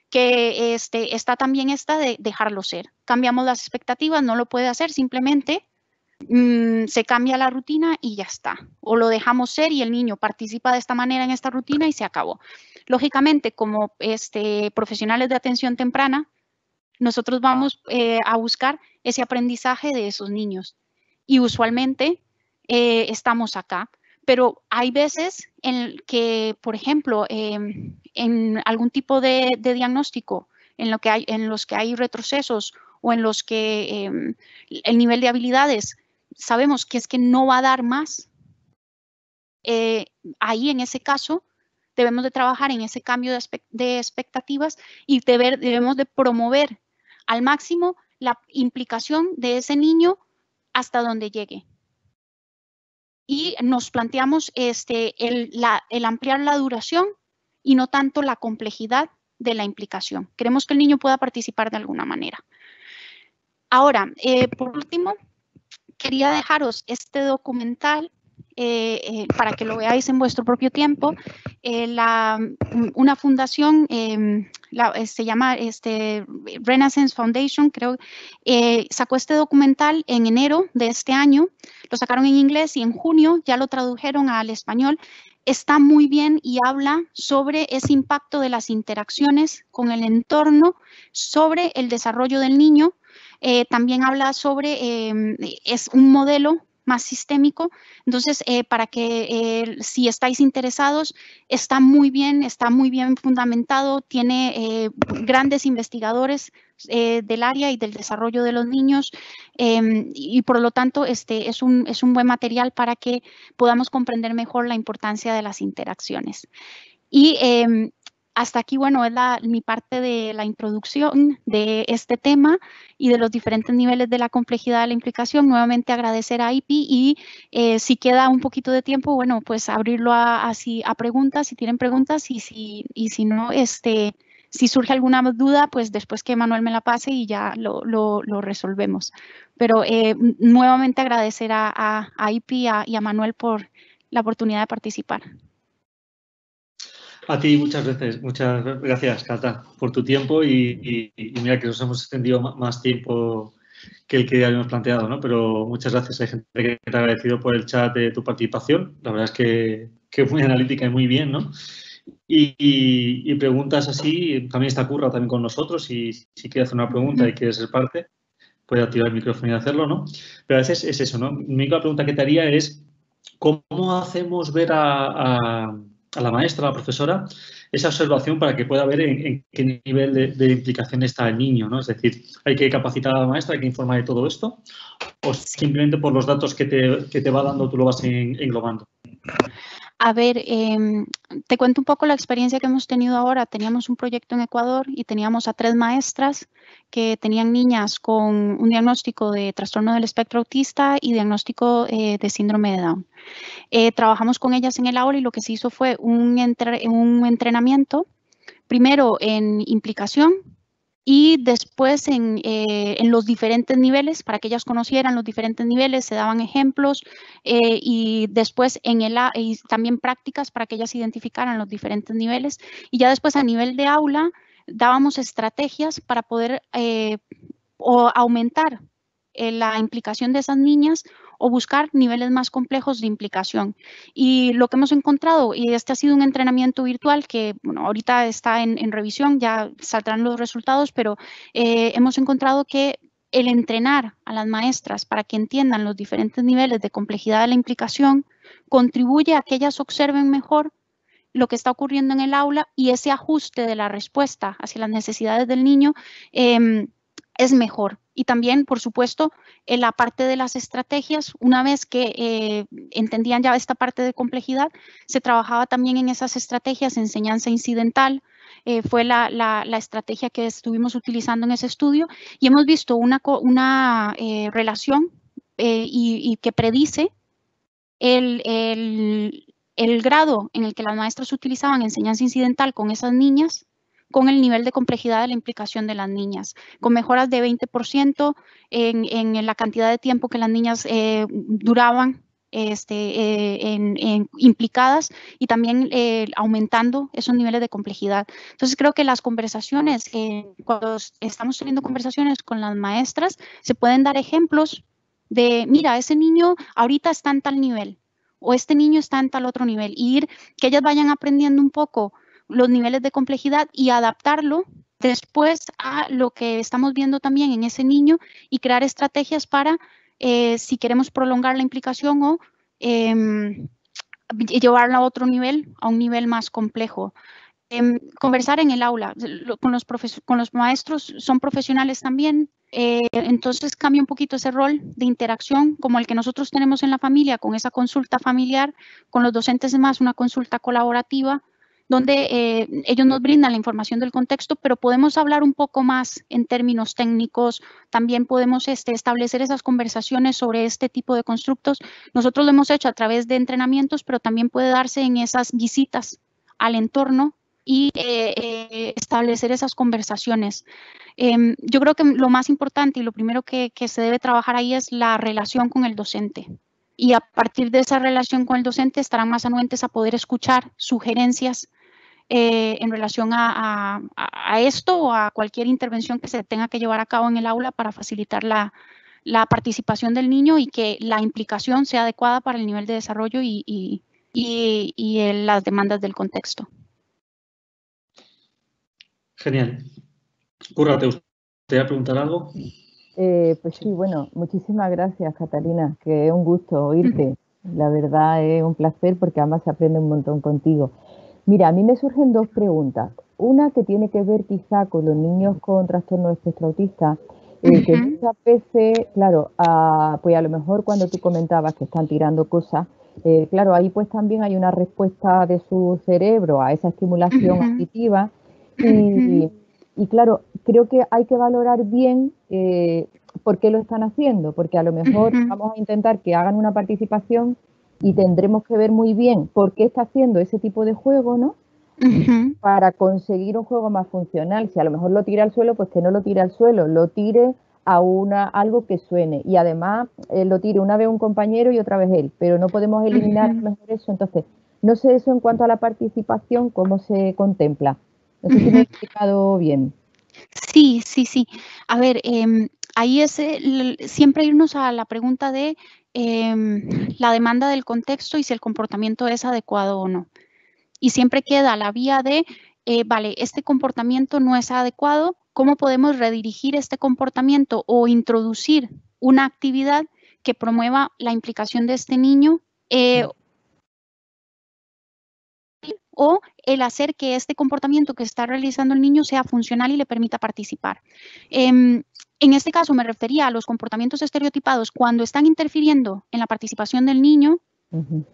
que este, está también esta de dejarlo ser. Cambiamos las expectativas, no lo puede hacer, simplemente Mm, se cambia la rutina y ya está. O lo dejamos ser y el niño participa de esta manera en esta rutina y se acabó. Lógicamente, como este, profesionales de atención temprana, nosotros ah. vamos eh, a buscar ese aprendizaje de esos niños. Y usualmente eh, estamos acá, pero hay veces en que, por ejemplo, em, en algún tipo de, de, diagnóstico, en, lo que hay, en los que hay retrocesos o en los que em, el nivel de habilidades sabemos que es que no va a dar más, eh, ahí en ese caso debemos de trabajar en ese cambio de, expectativas y debemos de promover al máximo la implicación de ese niño hasta donde llegue. Y nos planteamos este, el, ampliar la duración y no tanto la complejidad de la implicación. Queremos que el niño pueda participar de alguna manera. Ahora, eh, por último, quería dejaros este documental eh, eh, para que lo veáis en vuestro propio tiempo. Eh, la, mm, una fundación em, se llama este, Renaissance Foundation, creo, sacó este documental en enero de este año, lo sacaron en inglés y en junio ya lo tradujeron al español. Está muy bien y habla sobre ese impacto de las interacciones con el entorno, sobre el desarrollo del niño eh, también habla sobre, em, eh, es un modelo más sistémico. Entonces, eh, para que si estáis interesados, está muy bien, está muy bien fundamentado, tiene grandes investigadores del área y del desarrollo de los niños em, y por lo tanto este es un, es un buen material para que podamos comprender mejor la importancia de las interacciones. Y em, hasta aquí, bueno, es mi parte de la introducción de este tema y de los diferentes niveles de la complejidad de la implicación. Nuevamente agradecer a IP y eh, si queda un poquito de tiempo, bueno, pues abrirlo a, a, preguntas, si tienen preguntas y si, y si no, este, si surge alguna duda, pues después que Manuel me la pase y ya lo, lo, lo resolvemos. Pero eh, nuevamente agradecer a, a, a IP y a Manuel por la oportunidad de participar. A ti muchas veces, muchas gracias, Cata, por tu tiempo y, mira que nos hemos extendido más tiempo que el que habíamos planteado, ¿no? Pero muchas gracias. Hay gente que te ha agradecido por el chat de tu participación. La verdad es que, muy analítica y muy bien, ¿no? Y, preguntas así, también está Curra también con nosotros y si quieres hacer una pregunta y quieres ser parte, puedes activar el micrófono y hacerlo, ¿no? Pero a veces es eso, ¿no? Mi única pregunta que te haría es, ¿cómo hacemos ver a a la maestra, a la profesora, esa observación para que pueda ver en, qué nivel de, implicación está el niño, ¿no? Es decir, hay que capacitar a la maestra, hay que informar de todo esto, o simplemente por los datos que te, que te va dando tú lo vas englobando. A ver, em, te cuento un poco la experiencia que hemos tenido ahora. Teníamos un proyecto en Ecuador y teníamos a tres maestras que tenían niñas con un diagnóstico de trastorno del espectro autista y diagnóstico eh, de síndrome de Down. Eh, trabajamos con ellas en el aula y lo que se hizo fue un entrenamiento, primero en implicación, y después eh, en, los diferentes niveles, para que ellas conocieran los diferentes niveles, se daban ejemplos eh, y después en el, también prácticas para que ellas identificaran los diferentes niveles y ya después a nivel de aula dábamos estrategias para poder eh, aumentar la implicación de esas niñas o buscar niveles más complejos de implicación. Y lo que hemos encontrado, y este ha sido un entrenamiento virtual que bueno, ahorita está en, revisión, ya saldrán los resultados, pero eh, hemos encontrado que el entrenar a las maestras para que entiendan los diferentes niveles de complejidad de la implicación contribuye a que ellas observen mejor lo que está ocurriendo en el aula y ese ajuste de la respuesta hacia las necesidades del niño. Em, es mejor. Y también, por supuesto, en la parte de las estrategias, una vez que eh, entendían ya esta parte de complejidad, se trabajaba también en esas estrategias, enseñanza incidental, eh, fue la, estrategia que estuvimos utilizando en ese estudio y hemos visto una, una eh, relación y, que predice el, el grado en el que las maestras utilizaban enseñanza incidental con esas niñas con el nivel de complejidad de la implicación de las niñas, con mejoras de 20% en, la cantidad de tiempo que las niñas eh, duraban este, eh, en, implicadas y también eh, aumentando esos niveles de complejidad. Entonces creo que las conversaciones, cuando estamos teniendo conversaciones con las maestras, se pueden dar ejemplos de, mira, ese niño ahorita está en tal nivel o este niño está en tal otro nivel, y ir, que ellas vayan aprendiendo un poco los niveles de complejidad y adaptarlo después a lo que estamos viendo también en ese niño y crear estrategias para eh, si queremos prolongar la implicación o em, llevarla a otro nivel, a un nivel más complejo. Em, conversar en el aula, con, los con los maestros son profesionales también, eh, entonces cambia un poquito ese rol de interacción como el que nosotros tenemos en la familia, con esa consulta familiar, con los docentes más una consulta colaborativa, donde eh, ellos nos brindan la información del contexto, pero podemos hablar un poco más en términos técnicos, también podemos este, establecer esas conversaciones sobre este tipo de constructos. Nosotros lo hemos hecho a través de entrenamientos, pero también puede darse en esas visitas al entorno y eh, eh, establecer esas conversaciones. Em, yo creo que lo más importante y lo primero que, que, se debe trabajar ahí es la relación con el docente. Y a partir de esa relación con el docente estarán más anuentes a poder escuchar sugerencias eh, en relación a, esto o a cualquier intervención que se tenga que llevar a cabo en el aula para facilitar la, participación del niño y que la implicación sea adecuada para el nivel de desarrollo y, las demandas del contexto. Genial. Curra, ¿te a preguntar algo? Eh, pues sí, bueno, muchísimas gracias Catalina, que es un gusto oírte. La verdad es un placer porque además se aprende un montón contigo. Mira, a mí me surgen dos preguntas. Una que tiene que ver quizá con los niños con trastorno de que muchas veces, claro, ah, pues a lo mejor cuando tú comentabas que están tirando cosas, eh, claro, ahí pues también hay una respuesta de su cerebro a esa estimulación auditiva y, claro, creo que hay que valorar bien eh, por qué lo están haciendo, porque a lo mejor vamos a intentar que hagan una participación y tendremos que ver muy bien por qué está haciendo ese tipo de juego, ¿no? Para conseguir un juego más funcional. Si a lo mejor lo tira al suelo, pues que no lo tire al suelo, lo tire a una, algo que suene. Y además eh, lo tire una vez un compañero y otra vez él, pero no podemos eliminar mejor eso. Entonces, no sé eso en cuanto a la participación, cómo se contempla. No sé si me he explicado bien. Sí, sí, sí. A ver, em, ahí es, siempre irnos a la pregunta de Em, la demanda del contexto y si el comportamiento es adecuado o no. Y siempre queda la vía de, eh, vale, este comportamiento no es adecuado, ¿cómo podemos redirigir este comportamiento o introducir una actividad que promueva la implicación de este niño eh, o el hacer que este comportamiento que está realizando el niño sea funcional y le permita participar. Em, en este caso me refería a los comportamientos estereotipados cuando están interfiriendo en la participación del niño.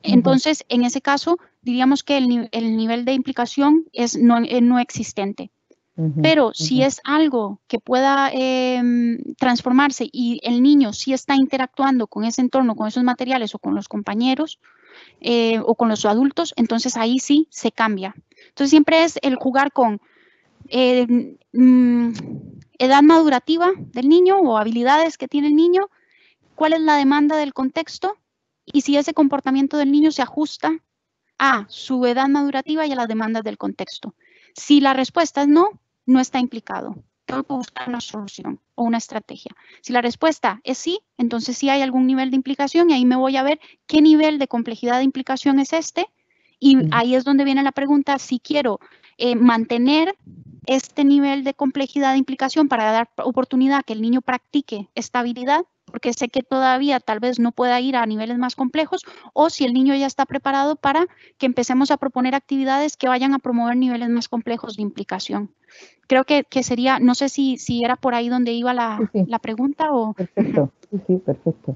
Entonces, en ese caso, diríamos que el, nivel de implicación es no, eh, existente. Pero si es algo que pueda em, transformarse y el niño sí está interactuando con ese entorno, con esos materiales o con los compañeros eh, o con los adultos, entonces ahí sí se cambia. Entonces siempre es el jugar con eh, mm, edad madurativa del niño o habilidades que tiene el niño, cuál es la demanda del contexto y si ese comportamiento del niño se ajusta a su edad madurativa y a las demandas del contexto. Si la respuesta es no, no está implicado. Tengo que buscar una solución o una estrategia. Si la respuesta es sí, entonces sí hay algún nivel de implicación y ahí me voy a ver qué nivel de complejidad de implicación es este y ahí es donde viene la pregunta, si quiero eh, mantener este nivel de complejidad de implicación para dar oportunidad a que el niño practique esta habilidad, porque sé que todavía tal vez no pueda ir a niveles más complejos, o si el niño ya está preparado para que empecemos a proponer actividades que vayan a promover niveles más complejos de implicación. Creo que, sería, no sé si, si era por ahí donde iba la, la pregunta o... Perfecto, sí, perfecto.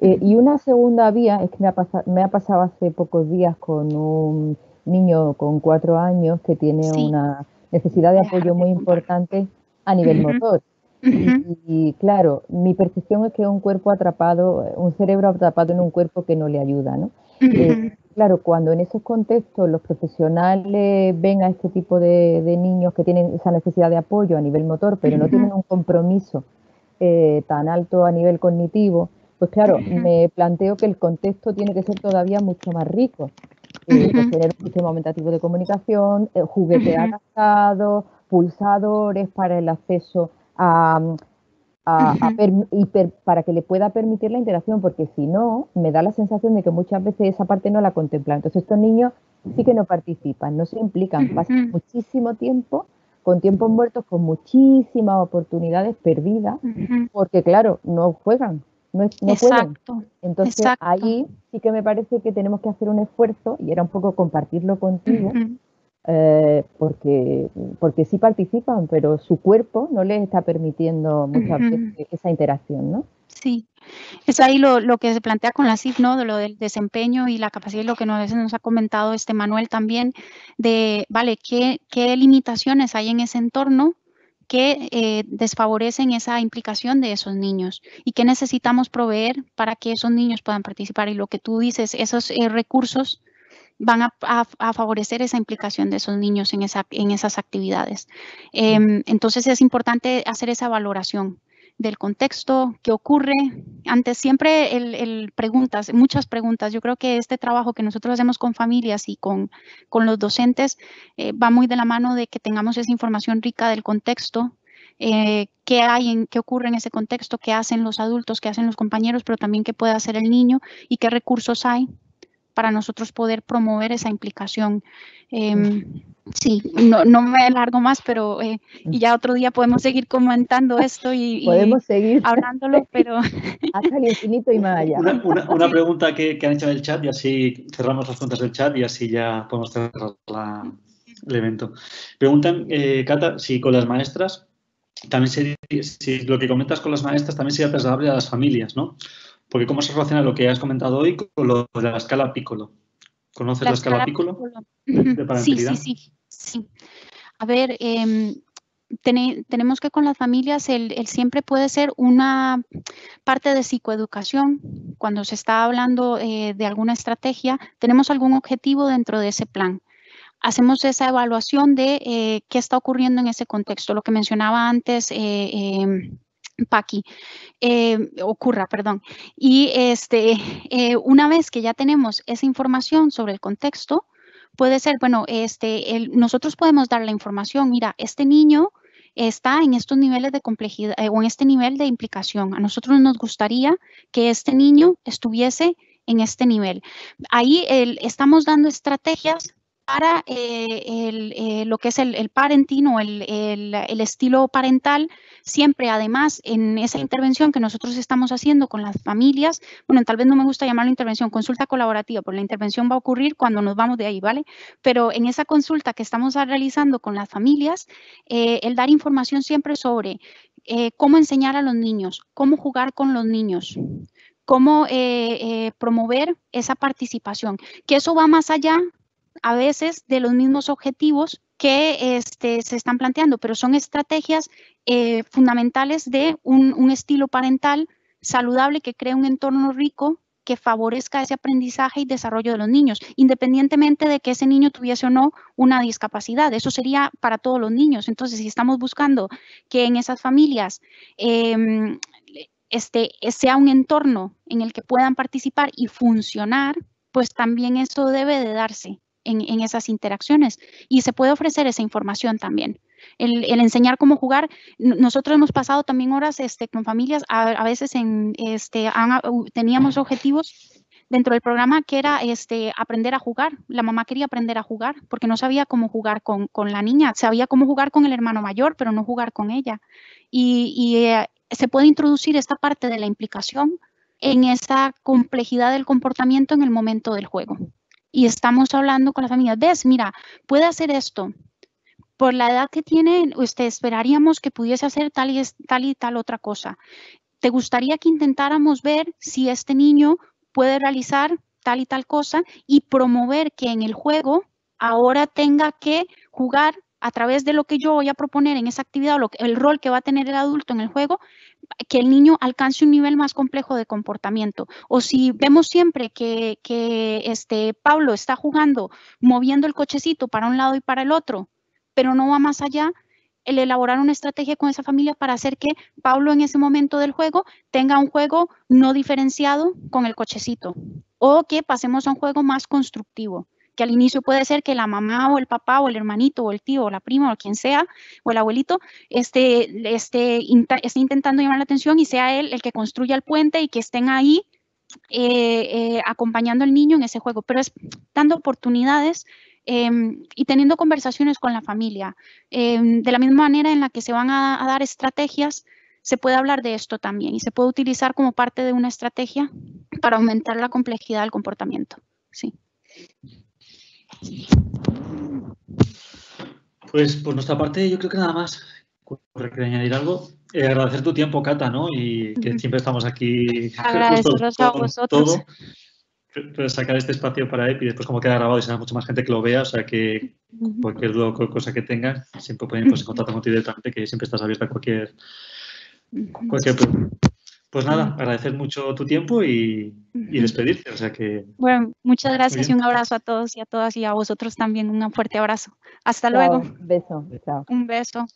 Eh, y una segunda vía, es que me ha, me ha, pasado hace pocos días con un niño con cuatro años que tiene una necesidad de apoyo muy importante a nivel motor. y, claro, mi percepción es que es un cuerpo atrapado, un cerebro atrapado en un cuerpo que no le ayuda, ¿no? Eh, claro, cuando en esos contextos los profesionales ven a este tipo de, niños que tienen esa necesidad de apoyo a nivel motor, pero no tienen un compromiso eh, tan alto a nivel cognitivo, pues claro, me planteo que el contexto tiene que ser todavía mucho más rico. Eh, que Tener un sistema aumentativo de comunicación, juguetear eh, juguete estado pulsadores para el acceso a, mm, para que le pueda permitir la interacción, porque si no, me da la sensación de que muchas veces esa parte no la contemplan. Entonces estos niños sí que no participan, no se implican, pasan muchísimo tiempo con tiempos muertos, con muchísimas oportunidades perdidas, porque claro, no juegan, Exacto. Entonces ahí sí que me parece que tenemos que hacer un esfuerzo, y era un poco compartirlo contigo, eh, porque, porque sí participan, pero su cuerpo no les está permitiendo e, e, esa interacción, ¿no? Sí, es ahí lo, que se plantea con la CIF, ¿no? De lo del desempeño y la capacidad, y lo que nos, nos ha comentado este Manuel también, de, vale, ¿qué, qué limitaciones hay en ese entorno que eh, desfavorecen esa implicación de esos niños y que necesitamos proveer para que esos niños puedan participar. Y lo que tú dices, esos eh, recursos van a, favorecer esa implicación de esos niños en, esas actividades. Em, entonces es importante hacer esa valoración del contexto, que ocurre. Antes siempre el, preguntas, muchas preguntas. Yo creo que este trabajo que nosotros hacemos con familias y con, con los docentes eh, va muy de la mano de que tengamos esa información rica del contexto, eh, qué hay, en, qué ocurre en ese contexto, qué hacen los adultos, qué hacen los compañeros, pero también qué puede hacer el niño y qué recursos hay para nosotros poder promover esa implicación. Em, sí, no, me largo más, pero eh, y ya otro día podemos seguir comentando esto y, hablándolo, pero... Hasta el infinito y más allá. Una, pregunta que, han hecho en el chat y así cerramos las cuentas del chat y así ya podemos cerrar el evento. Preguntan, eh, Cata, si con las maestras, también si lo que comentas con las maestras también sería trasladable a las familias, ¿no? Porque cómo se relaciona lo que has comentado hoy con lo de la escala Piccolo. ¿Conoces la, escala, Piccolo? sí, sí, sí, A ver, em, tenemos que con las familias el, siempre puede ser una parte de psicoeducación. Cuando se está hablando eh, de alguna estrategia, tenemos algún objetivo dentro de ese plan hacemos esa evaluación de eh, qué está ocurriendo en ese contexto. Lo que mencionaba antes eh, em, Paqui, eh, ocurra, perdón. Y este, eh, una vez que ya tenemos esa información sobre el contexto, puede ser, bueno, este, nosotros podemos dar la información, mira, este niño está en estos niveles de complejidad eh, o en este nivel de implicación. A nosotros nos gustaría que este niño estuviese en este nivel. Ahí estamos dando estrategias para eh, el, eh, lo que es el, el parenting o el, estilo parental, siempre además en esa intervención que nosotros estamos haciendo con las familias, bueno, tal vez no me gusta la intervención, consulta colaborativa, porque la intervención va a ocurrir cuando nos vamos de ahí, ¿vale? Pero en esa consulta que estamos realizando con las familias, eh, el dar información siempre sobre cómo enseñar a los niños, cómo jugar con los niños, cómo promover esa participación, que eso va más allá a veces de los mismos objetivos que este, se están planteando, pero son estrategias eh, fundamentales de un, estilo parental saludable que crea un entorno rico que favorezca ese aprendizaje y desarrollo de los niños, independientemente de que ese niño tuviese o no una discapacidad. Eso sería para todos los niños. Entonces, si estamos buscando que en esas familias em, este, sea un entorno en el que puedan participar y funcionar, pues también eso debe de darse en, esas interacciones y se puede ofrecer esa información también. El, enseñar cómo jugar. Nosotros hemos pasado también horas este, con familias, a, veces en, este, teníamos objetivos dentro del programa que era este, aprender a jugar. La mamá quería aprender a jugar porque no sabía cómo jugar con, la niña, sabía cómo jugar con el hermano mayor, pero no jugar con ella. Y, eh, se puede introducir esta parte de la implicación en esa complejidad del comportamiento en el momento del juego y estamos hablando con la familia, ves, mira, puede hacer esto. Por la edad que tiene, usted esperaríamos que pudiese hacer tal y, tal y tal otra cosa. ¿Te gustaría que intentáramos ver si este niño puede realizar tal y tal cosa y promover que en el juego ahora tenga que jugar a través de lo que yo voy a proponer en esa actividad, el rol que va a tener el adulto en el juego, que el niño alcance un nivel más complejo de comportamiento. O si vemos siempre que, que este Pablo está jugando, moviendo el cochecito para un lado y para el otro, pero no va más allá, el elaborar una estrategia con esa familia para hacer que Pablo en ese momento del juego tenga un juego no diferenciado con el cochecito o que pasemos a un juego más constructivo que al inicio puede ser que la mamá o el papá o el hermanito o el tío o la prima o quien sea o el abuelito este, esté, intentando llamar la atención y sea él el que construya el puente y que estén ahí eh, eh, acompañando al niño en ese juego, pero es dando oportunidades em, y teniendo conversaciones con la familia. Em, de la misma manera en la que se van a, a dar estrategias, se puede hablar de esto también y se puede utilizar como parte de una estrategia para aumentar la complejidad del comportamiento. Sí. Pues por nuestra parte, yo creo que nada más. añadir algo. Eh, agradecer tu tiempo, Cata, ¿no? Y que siempre estamos aquí. Agradeceros a vosotros. Todo sacar este espacio para ir y después como queda grabado y será mucha más gente que lo vea, o sea que cualquier duda o cosa que tengas siempre pueden ir en contacto contigo directamente, que siempre estás abierta a cualquier, cualquier pregunta. Pues nada, agradecer mucho tu tiempo y, despedirte. O Bueno, muchas ah, gracias y un abrazo a todos y a todas y a vosotros también. Un fuerte abrazo. Hasta luego. Un beso. Un beso.